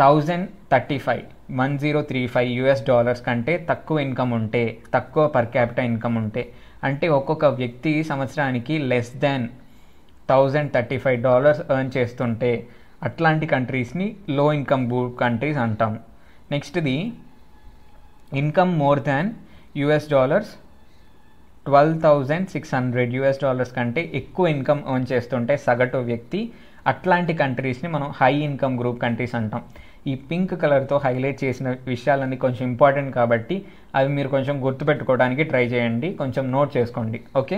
thousand thirty five one zero three five US dollars కంటే తక్కువ ఇన్కమ్ ఉంటే తక్కువ పర్ క్యాపిటల్ ఇన్కమ్ ఉంటే అంటే ఒక్కొక్క వ్యక్తి సంవత్సరానికి less than thousand thirty five dollars earn చేస్తుంటే అట్లాంటి కంట్రీస్ని లో ఇన్కమ్ గ్రూప్ కంట్రీస్ అంటాం నెక్స్ట్ది income more than US dollars twelve thousand six hundred US dollars కంటే ఎక్కువ ఇన్కమ్ ఎర్న్ చేస్తుంటే సగటు వ్యక్తి అట్లాంటి కంట్రీస్ని మనం హై ఇన్కమ్ గ్రూప్ కంట్రీస్ అంటాం ఈ పింక్ కలర్తో హైలైట్ చేసిన విషయాలన్నీ కొంచెం ఇంపార్టెంట్ కాబట్టి అవి మీరు కొంచెం గుర్తుపెట్టుకోవడానికి ట్రై చేయండి కొంచెం నోట్ చేసుకోండి okay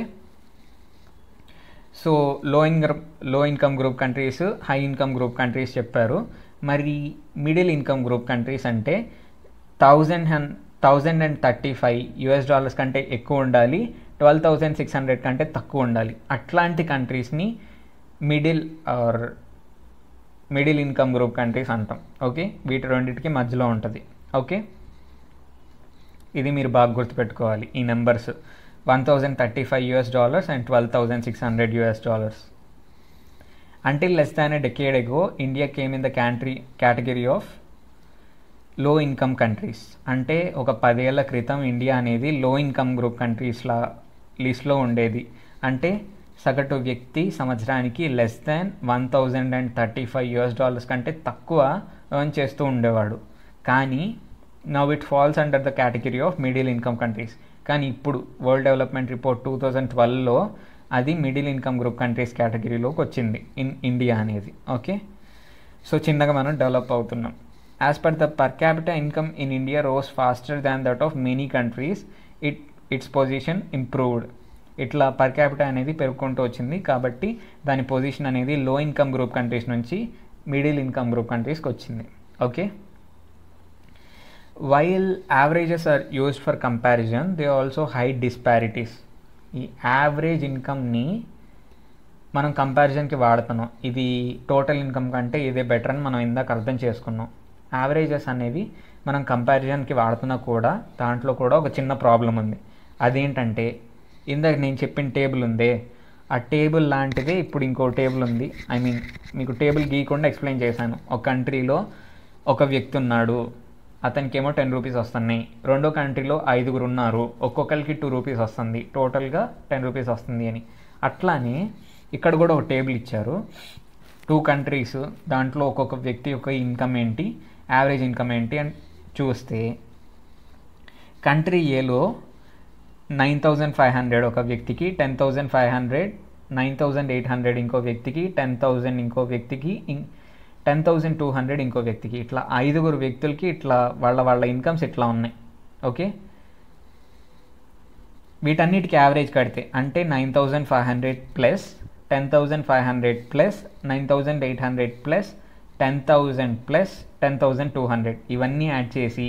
so low income low income group countries high income group countries చెప్పారు మరి మిడిల్ ఇన్కమ్ గ్రూప్ కంట్రీస్ అంటే thousand and thousand and thirty five US dollars కంటే ఎక్కువ ఉండాలి ట్వెల్వ్ థౌజండ్ సిక్స్ హండ్రెడ్ కంటే తక్కువ ఉండాలి అట్లాంటి కంట్రీస్ని middle or middle income group countries అంటాం ఓకే వీటి రెండింటికి మధ్యలో ఉంటుంది ఓకే ఇది మీరు బాగా గుర్తుపెట్టుకోవాలి ఈ numbers one thousand thirty five US dollars and twelve thousand six hundred US dollars until less than a decade ago India came in the country category of low income countries అంటే ఒక పదేళ్ల క్రితం ఇండియా అనేది లో ఇన్కమ్ గ్రూప్ కంట్రీస్లా లిస్ట్లో ఉండేది అంటే సగటు వ్యక్తి సంవత్సరానికి less than one thousand and thirty five US dollars కంటే తక్కువ ఎర్న్ చేస్తూ ఉండేవాడు కానీ now it falls under the category of middle income countries కానీ ఇప్పుడు world development report two thousand ట్వెల్వ్లో అది మిడిల్ ఇన్కమ్ గ్రూప్ కంట్రీస్ కేటగిరీలోకి వచ్చింది ఇన్ ఇండియా అనేది ఓకే సో చిన్నగా మనం డెవలప్ అవుతున్నాం as per the per capital income in India rose faster than that of many countries it it's position improved ఇట్లా పర్ క్యాపిటల్ అనేది పెరుగుకుంటూ వచ్చింది కాబట్టి దాని పొజిషన్ అనేది లో ఇన్కమ్ గ్రూప్ కంట్రీస్ నుంచి మిడిల్ ఇన్కమ్ గ్రూప్ కంట్రీస్కి వచ్చింది okay while averages are used for comparison they also high disparities ఈ యావరేజ్ ఇన్కమ్ని మనం కంపారిజన్కి వాడుతున్నాం ఇది టోటల్ ఇన్కమ్ కంటే ఇదే బెటర్ అని మనం ఇందాక అర్థం చేసుకున్నాం యావరేజెస్ అనేవి మనం కంపారిజన్కి వాడుతున్నా కూడా దాంట్లో కూడా ఒక చిన్న ప్రాబ్లం ఉంది అదేంటంటే ఇందాక నేను చెప్పిన టేబుల్ ఉందే ఆ టేబుల్ లాంటిది ఇప్పుడు ఇంకో టేబుల్ ఉంది ఐ మీన్ మీకు టేబుల్ గీయకుండా ఎక్స్ప్లెయిన్ చేశాను ఒక కంట్రీలో ఒక వ్యక్తి ఉన్నాడు అతనికి ఏమో టెన్ రూపీస్ వస్తున్నాయి రెండో కంట్రీలో ఐదుగురు ఉన్నారు ఒక్కొక్కరికి టూ రూపీస్ వస్తుంది టోటల్గా టెన్ రూపీస్ వస్తుంది అని అట్లానే ఇక్కడ కూడా ఒక టేబుల్ ఇచ్చారు టూ కంట్రీస్ దాంట్లో ఒక్కొక్క వ్యక్తి యొక్క ఇన్కమ్ ఏంటి యావరేజ్ ఇన్కమ్ ఏంటి అని చూస్తే కంట్రీ ఏలో నైన్ థౌజండ్ ఫైవ్ హండ్రెడ్ ఒక వ్యక్తికి ten thousand five hundred nine thousand eight hundred ఇంకో వ్యక్తికి టెన్ థౌజండ్ ఇంకో వ్యక్తికి టెన్ థౌజండ్ టూ హండ్రెడ్ ఇంకో వ్యక్తికి ఇట్లా ఐదుగురు వ్యక్తులకి ఇట్లా వాళ్ళ వాళ్ళ ఇన్కమ్స్ ఇట్లా ఉన్నాయి ఓకే వీటన్నిటికి యావరేజ్ కడితే అంటే nine thousand five hundred plus ten thousand five hundred plus nine thousand eight hundred plus ten thousand plus ten thousand two hundred ఇవన్నీ యాడ్ చేసి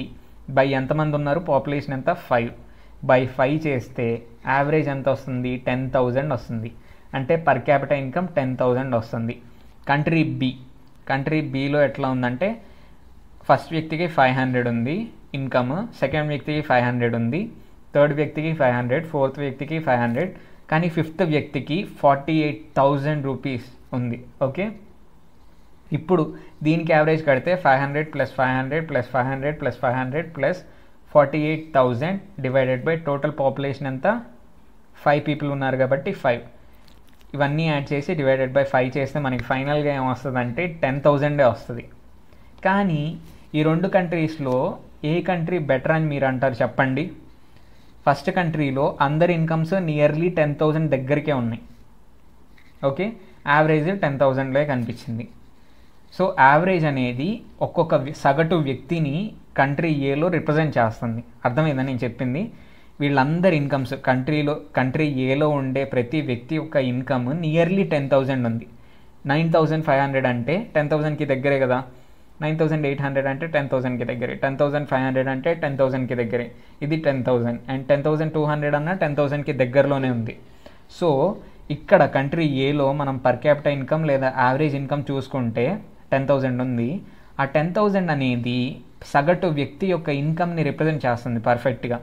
బై ఎంతమంది ఉన్నారు పాపులేషన్ ఎంత ఫైవ్ బై ఫైవ్ చేస్తే యావరేజ్ ఎంత వస్తుంది టెన్ థౌజండ్ వస్తుంది అంటే per capita income ten thousand వస్తుంది కంట్రీ బి కంట్రీ బిలో ఎట్లా ఉందంటే ఫస్ట్ వ్యక్తికి ఫైవ్ హండ్రెడ్ ఉంది ఇన్కమ్ సెకండ్ వ్యక్తికి ఫైవ్ హండ్రెడ్ ఉంది థర్డ్ వ్యక్తికి ఫైవ్ హండ్రెడ్ ఫోర్త్ వ్యక్తికి ఫైవ్ హండ్రెడ్ కానీ ఫిఫ్త్ వ్యక్తికి ఫార్టీ ఎయిట్ థౌజండ్ రూపీస్ ఉంది ఓకే ఇప్పుడు దీనికి యావరేజ్ కడితే five hundred plus five hundred plus five hundred plus five hundred plus forty eight thousand divided by total population అంతా ఫైవ్ పీపుల్ ఉన్నారు కాబట్టి ఫైవ్ ఇవన్నీ యాడ్ చేసి డివైడెడ్ బై ఫైవ్ చేస్తే మనకి ఫైనల్గా ఏమొస్తుందంటే టెన్ థౌజండే వస్తుంది కానీ ఈ రెండు కంట్రీస్లో ఏ కంట్రీ బెటర్ అని మీరు అంటారు చెప్పండి ఫస్ట్ కంట్రీలో అందరి ఇన్కమ్స్ నియర్లీ టెన్ థౌజండ్ దగ్గరికే ఉన్నాయి ఓకే యావరేజ్ టెన్ థౌజండ్లో కనిపించింది సో యావరేజ్ అనేది ఒక్కొక్క సగటు వ్యక్తిని కంట్రీ ఏలో రిప్రజెంట్ చేస్తుంది అర్థమైందని నేను చెప్పింది వీళ్ళందరి ఇన్కమ్స్ కంట్రీలో కంట్రీ ఏలో ఉండే ప్రతి వ్యక్తి యొక్క ఇన్కమ్ నియర్లీ టెన్ థౌజండ్ ఉంది నైన్ థౌజండ్ ఫైవ్ హండ్రెడ్ అంటే టెన్ థౌజండ్కి దగ్గరే కదా నైన్ థౌజండ్ ఎయిట్ హండ్రెడ్ అంటే టెన్ థౌసండ్కి దగ్గరే టెన్ థౌసండ్ ఫైవ్ హండ్రెడ్ అంటే టెన్ థౌసండ్కి దగ్గరే ఇది ten thousand and ten thousand two hundred అన్న టెన్ థౌసండ్కి దగ్గరలోనే ఉంది సో ఇక్కడ కంట్రీ ఏలో మనం పర్ క్యాపిటల్ ఇన్కమ్ లేదా యావరేజ్ ఇన్కమ్ చూసుకుంటే టెన్ థౌసండ్ ఉంది ఆ టెన్ థౌసండ్ అనేది సగటు వ్యక్తి యొక్క ఇన్కమ్ని రిప్రజెంట్ చేస్తుంది పర్ఫెక్ట్గా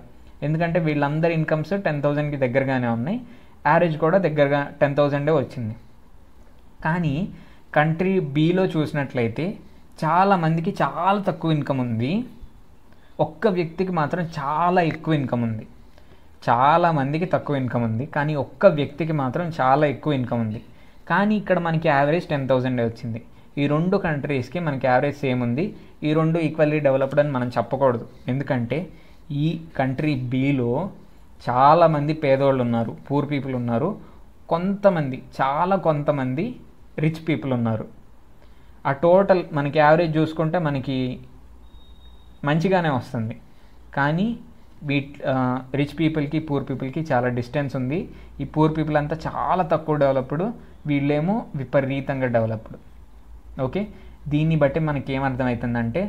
ఎందుకంటే వీళ్ళందరి ఇన్కమ్స్ టెన్ థౌజండ్కి దగ్గరగానే ఉన్నాయి యావరేజ్ కూడా దగ్గరగా టెన్ థౌజండే వచ్చింది కానీ కంట్రీ బీలో చూసినట్లయితే చాలామందికి చాలా తక్కువ ఇన్కమ్ ఉంది ఒక్క వ్యక్తికి మాత్రం చాలా ఎక్కువ ఇన్కమ్ ఉంది చాలామందికి తక్కువ ఇన్కమ్ ఉంది కానీ ఒక్క వ్యక్తికి మాత్రం చాలా ఎక్కువ ఇన్కమ్ ఉంది కానీ ఇక్కడ మనకి యావరేజ్ టెన్ థౌజండే వచ్చింది ఈ రెండు కంట్రీస్కి మనకి యావరేజ్ సేమ్ ఉంది ఈ రెండు ఈక్వల్లీ డెవలప్డ్ అని మనం చెప్పకూడదు ఎందుకంటే ఈ కంట్రీ బీలో చాలామంది పేదోళ్ళు ఉన్నారు పూర్ పీపుల్ ఉన్నారు కొంతమంది చాలా కొంతమంది రిచ్ పీపుల్ ఉన్నారు ఆ టోటల్ మనకి యావరేజ్ చూసుకుంటే మనకి మంచిగానే వస్తుంది కానీ వీ రిచ్ పీపుల్కి పూర్ పీపుల్కి చాలా డిస్టెన్స్ ఉంది ఈ పూర్ పీపుల్ అంతా చాలా తక్కువ డెవలప్డ్ వీళ్ళేమో విపరీతంగా డెవలప్డ్ ఓకే దీన్ని బట్టి మనకి ఏమర్థమవుతుందంటే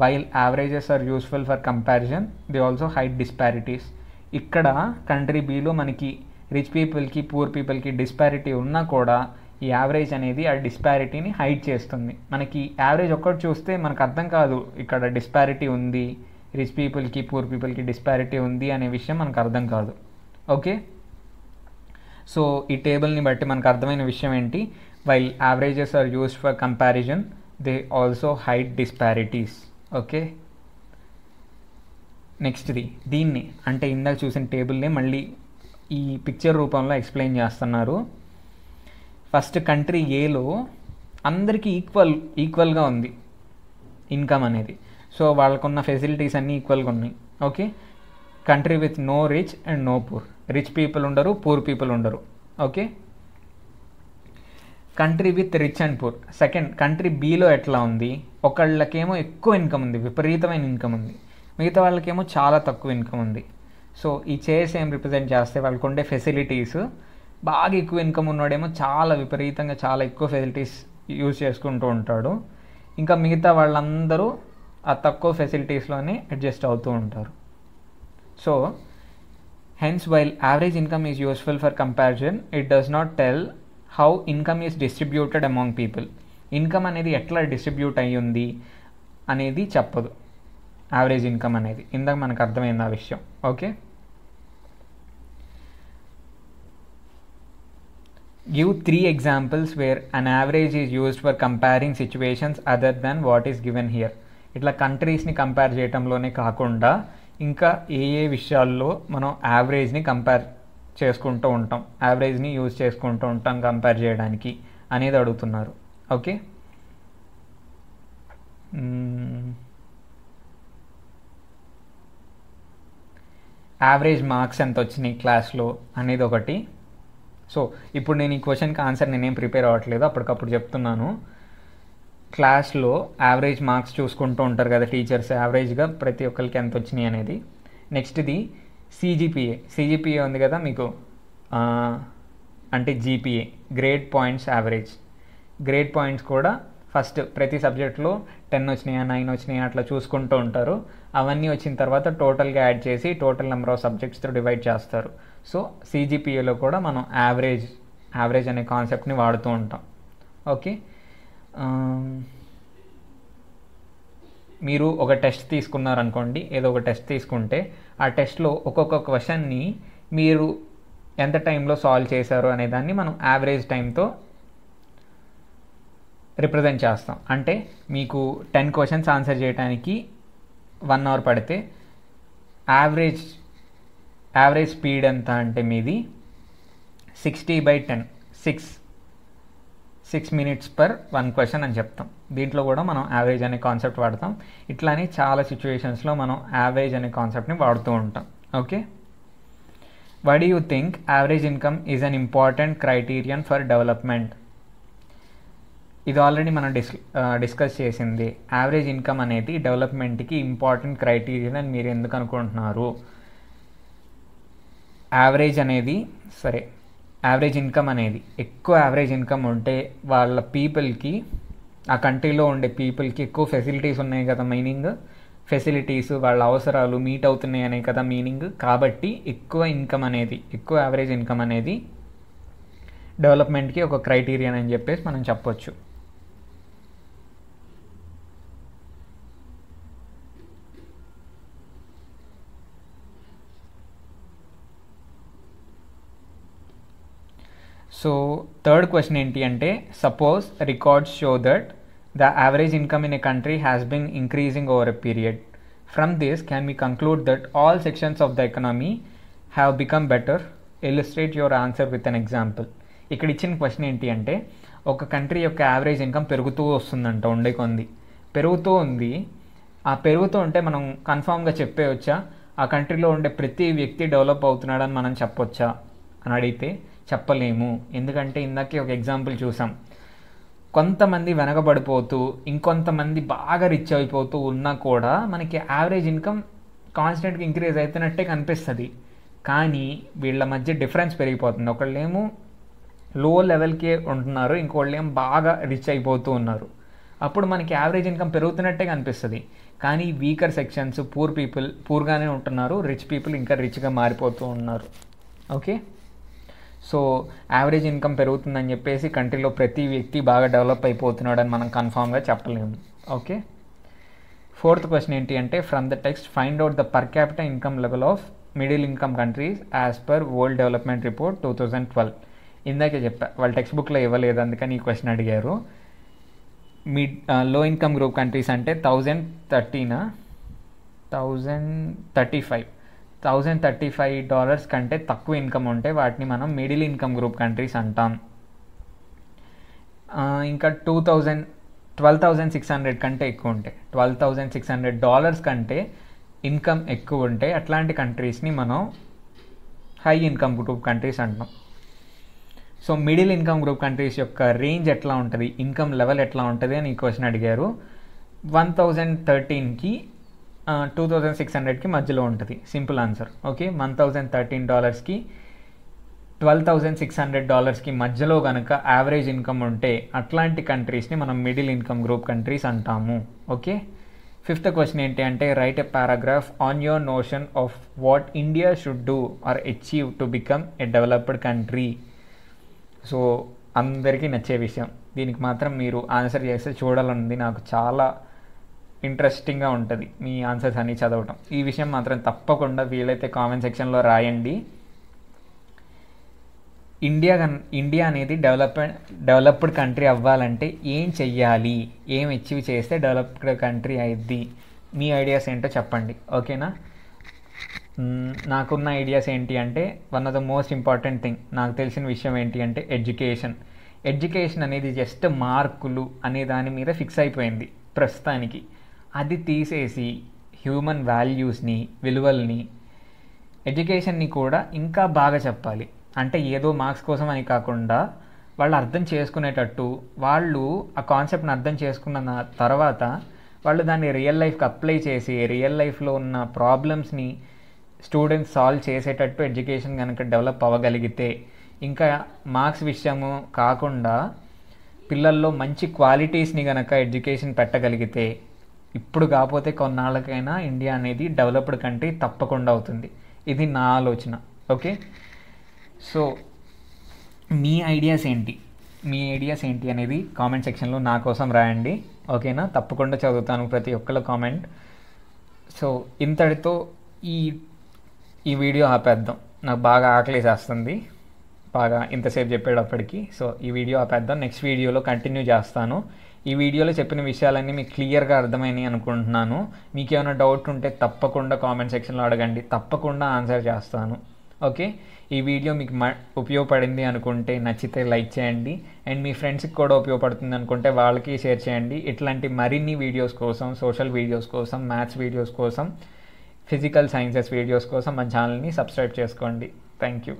while averages are useful for comparison they also hide disparities ఇక్కడ కంట్రీ బీలో మనకి రిచ్ పీపుల్కి పూర్ పీపుల్కి డిస్పారిటీ ఉన్నా కూడా ఈ యావరేజ్ అనేది ఆ డిస్పారిటీని హైడ్ చేస్తుంది మనకి యావరేజ్ ఒక్కటి చూస్తే మనకు అర్థం కాదు ఇక్కడ డిస్పారిటీ ఉంది రిచ్ పీపుల్కి పూర్ పీపుల్కి డిస్పారిటీ ఉంది అనే విషయం మనకు అర్థం కాదు ఓకే సో ఈ టేబుల్ని బట్టి మనకు అర్థమైన విషయం ఏంటి while averages are used for comparison they also hide disparities okay నెక్స్ట్ది దీన్ని అంటే ఇందాక చూసిన టేబుల్ని మళ్ళీ ఈ పిక్చర్ రూపంలో ఎక్స్ప్లెయిన్ చేస్తున్నారు ఫస్ట్ కంట్రీ ఏలో అందరికీ ఈక్వల్ ఈక్వల్గా ఉంది ఇన్కమ్ అనేది సో వాళ్ళకున్న ఫెసిలిటీస్ అన్నీ ఈక్వల్గా ఉన్నాయి okay country with no rich and no poor rich people ఉండరు పూర్ పీపుల్ ఉండరు okay country with rich and poor second country బీలో ఎట్లా ఉంది ఒకళ్ళకేమో ఎక్కువ ఇన్కమ్ ఉంది విపరీతమైన ఇన్కమ్ ఉంది మిగతా వాళ్ళకేమో చాలా తక్కువ ఇన్కమ్ ఉంది సో ఈ చైర్స్ ఏం రిప్రజెంట్ చేస్తే వాళ్ళకు ఉండే ఫెసిలిటీస్ బాగా ఎక్కువ ఇన్కమ్ ఉన్నాడేమో చాలా విపరీతంగా చాలా ఎక్కువ ఫెసిలిటీస్ యూజ్ చేసుకుంటూ ఉంటాడు ఇంకా మిగతా వాళ్ళందరూ ఆ తక్కువ ఫెసిలిటీస్లోనే అడ్జస్ట్ అవుతూ ఉంటారు so hence while average income is useful for comparison it does not tell how income is distributed among people income అనేది ఎట్లా డిస్ట్రిబ్యూట్ అయ్యి ఉంది అనేది చెప్పదు యావరేజ్ ఇన్కమ్ అనేది ఇందాక మనకు అర్థమైంది ఆ విషయం okay give three examples where an average is used for comparing situations other than what is given here ఇట్లా కంట్రీస్ని కంపేర్ చేయటంలోనే కాకుండా ఇంకా ఏ ఏ విషయాల్లో మనం యావరేజ్ని కంపేర్ చేసుకుంటూ ఉంటాం యావరేజ్ని యూజ్ చేసుకుంటూ ఉంటాం కంపేర్ చేయడానికి అనేది అడుగుతున్నారు ఓకే యావరేజ్ మార్క్స్ ఎంత వచ్చినాయి క్లాస్లో అనేది ఒకటి సో ఇప్పుడు నేను ఈ క్వశ్చన్కి ఆన్సర్ నేనేం ప్రిపేర్ అవ్వట్లేదు అప్పటికప్పుడు చెప్తున్నాను క్లాస్లో యావరేజ్ మార్క్స్ చూసుకుంటూ ఉంటారు కదా టీచర్స్ యావరేజ్గా ప్రతి ఒక్కరికి ఎంత వచ్చినాయి అనేది నెక్స్ట్ది సీజీపీఏ సీజీపీఏ ఉంది కదా మీకు అంటే GPA grade points average grade points కూడా ఫస్ట్ ప్రతి సబ్జెక్టులో టెన్ వచ్చినాయా నైన్ వచ్చినాయా అట్లా చూసుకుంటూ ఉంటారు అవన్నీ వచ్చిన తర్వాత టోటల్గా యాడ్ చేసి టోటల్ నెంబర్ ఆఫ్ సబ్జెక్ట్స్తో డివైడ్ చేస్తారు సో సీజీపీఏలో కూడా మనం యావరేజ్ యావరేజ్ అనే కాన్సెప్ట్ని వాడుతూ ఉంటాం ఓకే um, మీరు ఒక టెస్ట్ తీసుకున్నారనుకోండి ఏదో ఒక టెస్ట్ తీసుకుంటే ఆ టెస్ట్లో ఒక్కొక్క క్వశ్చన్ని మీరు ఎంత టైంలో సాల్వ్ చేశారు అనే దాన్ని మనం యావరేజ్ టైంతో రిప్రజెంట్ చేస్తాం అంటే మీకు టెన్ క్వశ్చన్స్ ఆన్సర్ చేయడానికి వన్ అవర్ పడితే యావరేజ్ యావరేజ్ స్పీడ్ ఎంత అంటే మీది sixty by ten six six minutes per one question అని చెప్తాం దీంట్లో కూడా మనం యావరేజ్ అనే కాన్సెప్ట్ వాడతాం ఇట్లానే చాలా సిచ్యువేషన్స్లో మనం యావరేజ్ అనే కాన్సెప్ట్ని వాడుతూ ఉంటాం okay why do you think average income is an important criterion for development ఇది ఆల్రెడీ మనం డిస్ డిస్కస్ చేసింది యావరేజ్ ఇన్కమ్ అనేది డెవలప్మెంట్కి ఇంపార్టెంట్ క్రైటీరియన్ అని మీరు ఎందుకు అనుకుంటున్నారు యావరేజ్ అనేది సరే యావరేజ్ ఇన్కమ్ అనేది ఎక్కువ యావరేజ్ ఇన్కమ్ ఉంటే వాళ్ళ పీపుల్కి ఆ కంట్రీలో ఉండే పీపుల్కి ఎక్కువ ఫెసిలిటీస్ ఉన్నాయి కదా మీనింగ్ ఫెసిలిటీస్ వాళ్ళ అవసరాలు మీట్ అవుతున్నాయి అనే కదా మీనింగ్ కాబట్టి ఎక్కువ ఇన్కమ్ అనేది ఎక్కువ యావరేజ్ ఇన్కమ్ అనేది డెవలప్మెంట్కి ఒక క్రైటీరియన్ అని చెప్పేసి మనం చెప్పొచ్చు సో థర్డ్ క్వశ్చన్ ఏంటి అంటే suppose records show that the average income in a country has been increasing over a period from this can me conclude that all sections of the economy have become better illustrate your answer with an example ఇక్కడ ఇచ్చిన క్వశ్చన్ ఏంటి అంటే ఒక కంట్రీ యొక్క యావరేజ్ ఇన్కమ్ పెరుగుతూ వస్తుందంట ఉండే కొంది పెరుగుతూ ఉంది ఆ పెరుగుతూ ఉంటే మనం కన్ఫామ్గా చెప్పేయచ్చా ఆ కంట్రీలో ఉండే ప్రతి వ్యక్తి డెవలప్ అవుతున్నాడని మనం చెప్పొచ్చా అని అడిగితే చెప్పలేము ఎందుకంటే ఇందాకే ఒక ఎగ్జాంపుల్ చూసాం కొంతమంది వెనకబడిపోతూ ఇంకొంతమంది బాగా రిచ్ అయిపోతూ ఉన్నా కూడా మనకి యావరేజ్ ఇన్కమ్ కాన్స్టెంట్గా ఇంక్రీజ్ అవుతున్నట్టే కనిపిస్తుంది కానీ వీళ్ళ మధ్య డిఫరెన్స్ పెరిగిపోతుంది ఒకళ్ళేమో లో లెవెల్కే ఉంటున్నారు ఇంకోళ్ళేమో బాగా రిచ్ అయిపోతూ ఉన్నారు అప్పుడు మనకి యావరేజ్ ఇన్కమ్ పెరుగుతున్నట్టే కనిపిస్తుంది కానీ వీకర్ సెక్షన్స్ పూర్ పీపుల్ పూర్గానే ఉంటున్నారు రిచ్ పీపుల్ ఇంకా రిచ్గా మారిపోతూ ఉన్నారు ఓకే సో యావరేజ్ ఇన్కమ్ పెరుగుతుందని చెప్పేసి కంట్రీలో ప్రతి వ్యక్తి బాగా డెవలప్ అయిపోతున్నాడని మనం కన్ఫామ్గా చెప్పలేము ఓకే ఫోర్త్ క్వశ్చన్ ఏంటి అంటే from the text find out the per capital income level of middle income countries as per world development report two thousand twelve ఇందాకే చెప్పా వాళ్ళు టెక్స్ట్ బుక్లో ఇవ్వలేదు అందుకని ఈ క్వశ్చన్ అడిగారు mid low income group countries అంటే థౌజండ్ థర్టీనా thousand thirty five thousand thirty five dollars కంటే తక్కువ ఇన్కమ్ ఉంటే వాటిని మనం మిడిల్ ఇన్కమ్ గ్రూప్ కంట్రీస్ అంటాం ఇంకా two thousand twelve thousand six hundred కంటే ఎక్కువ ఉంటే twelve thousand six hundred dollars కంటే ఇన్కమ్ ఎక్కువ ఉంటే అట్లాంటి కంట్రీస్ని మనం హై ఇన్కమ్ గ్రూప్ కంట్రీస్ అంటున్నాం so middle income group countries యొక్క రేంజ్ ఎట్లా ఉంటుంది ఇన్కమ్ లెవెల్ ఎట్లా ఉంటుంది అని ఈ క్వశ్చన్ అడిగారు వన్ థౌజండ్ థర్టీన్కి టూ థౌజండ్ సిక్స్ హండ్రెడ్కి మధ్యలో ఉంటుంది simple answer okay one thousand thirteen డాలర్స్కి ట్వెల్వ్ థౌజండ్ సిక్స్ హండ్రెడ్ డాలర్స్కి మధ్యలో కనుక యావరేజ్ ఇన్కమ్ ఉంటే అట్లాంటి కంట్రీస్ని మనం మిడిల్ ఇన్కమ్ గ్రూప్ కంట్రీస్ అంటాము ఓకే ఫిఫ్త్ క్వశ్చన్ ఏంటి అంటే write a paragraph on your notion of what India should do or achieve to become a developed country so అందరికీ నచ్చే విషయం దీనికి మాత్రం మీరు ఆన్సర్ చేస్తే చూడాలన్నది నాకు చాలా ఇంట్రెస్టింగ్గా ఉంటుంది మీ ఆన్సర్స్ అన్నీ చదవటం ఈ విషయం మాత్రం తప్పకుండా వీలైతే కామెంట్ సెక్షన్లో రాయండి ఇండియా ఇండియా అనేది డెవలప్మెంట్ డెవలప్డ్ కంట్రీ అవ్వాలంటే ఏం చెయ్యాలి ఏం అచీవ్ చేస్తే డెవలప్డ్ కంట్రీ అయింది మీ ఐడియాస్ ఏంటో చెప్పండి ఓకేనా నాకున్న ఐడియాస్ ఏంటి అంటే one of the most important thing నాకు తెలిసిన విషయం ఏంటి అంటే ఎడ్యుకేషన్ ఎడ్యుకేషన్ అనేది జస్ట్ మార్కులు అనే దాని మీద ఫిక్స్ అయిపోయింది ప్రస్తుతానికి అది తీసేసి హ్యూమన్ వాల్యూస్ని విలువల్ని ఎడ్యుకేషన్ని కూడా ఇంకా బాగా చెప్పాలి అంటే ఏదో మార్క్స్ కోసం అని కాకుండా వాళ్ళు అర్థం చేసుకునేటట్టు వాళ్ళు ఆ కాన్సెప్ట్ని అర్థం చేసుకున్న తర్వాత వాళ్ళు దాన్ని రియల్ లైఫ్కి అప్లై చేసి రియల్ లైఫ్లో ఉన్న ప్రాబ్లమ్స్ని స్టూడెంట్స్ సాల్వ్ చేసేటట్టు ఎడ్యుకేషన్ కనుక డెవలప్ అవ్వగలిగితే ఇంకా మార్క్స్ విషయము కాకుండా పిల్లల్లో మంచి క్వాలిటీస్ని కనుక ఎడ్యుకేషన్ పెట్టగలిగితే ఇప్పుడు కాకపోతే కొన్నాళ్ళకైనా ఇండియా అనేది డెవలప్డ్ కంట్రీ తప్పకుండా అవుతుంది ఇది నా ఆలోచన ఓకే సో మీ ఐడియాస్ ఏంటి మీ ఐడియాస్ ఏంటి అనేది కామెంట్ సెక్షన్లో నా కోసం రాయండి ఓకేనా తప్పకుండా చదువుతాను ప్రతి ఒక్కళ్ళ కామెంట్ సో ఇంతటితో ఈ ఈ వీడియో ఆపేద్దాం నాకు బాగా చేస్తుంది బాగా ఇంతసేపు చెప్పేటప్పటికి సో ఈ వీడియో ఆపేద్దాం నెక్స్ట్ వీడియోలో కంటిన్యూ చేస్తాను ఈ వీడియోలో చెప్పిన విషయాలన్నీ మీకు క్లియర్గా అర్థమైనాయి అనుకుంటున్నాను మీకు ఏమైనా డౌట్ ఉంటే తప్పకుండా కామెంట్ సెక్షన్లో అడగండి తప్పకుండా ఆన్సర్ చేస్తాను ఓకే ఈ వీడియో మీకు ఉపయోగపడింది అనుకుంటే నచ్చితే లైక్ చేయండి అండ్ మీ ఫ్రెండ్స్కి కూడా ఉపయోగపడుతుంది అనుకుంటే వాళ్ళకి షేర్ చేయండి ఇట్లాంటి మరిన్ని వీడియోస్ కోసం సోషల్ వీడియోస్ కోసం మ్యాథ్స్ వీడియోస్ కోసం ఫిజికల్ సైన్సెస్ వీడియోస్ కోసం మా ఛానల్ని సబ్స్క్రైబ్ చేసుకోండి థ్యాంక్ యూ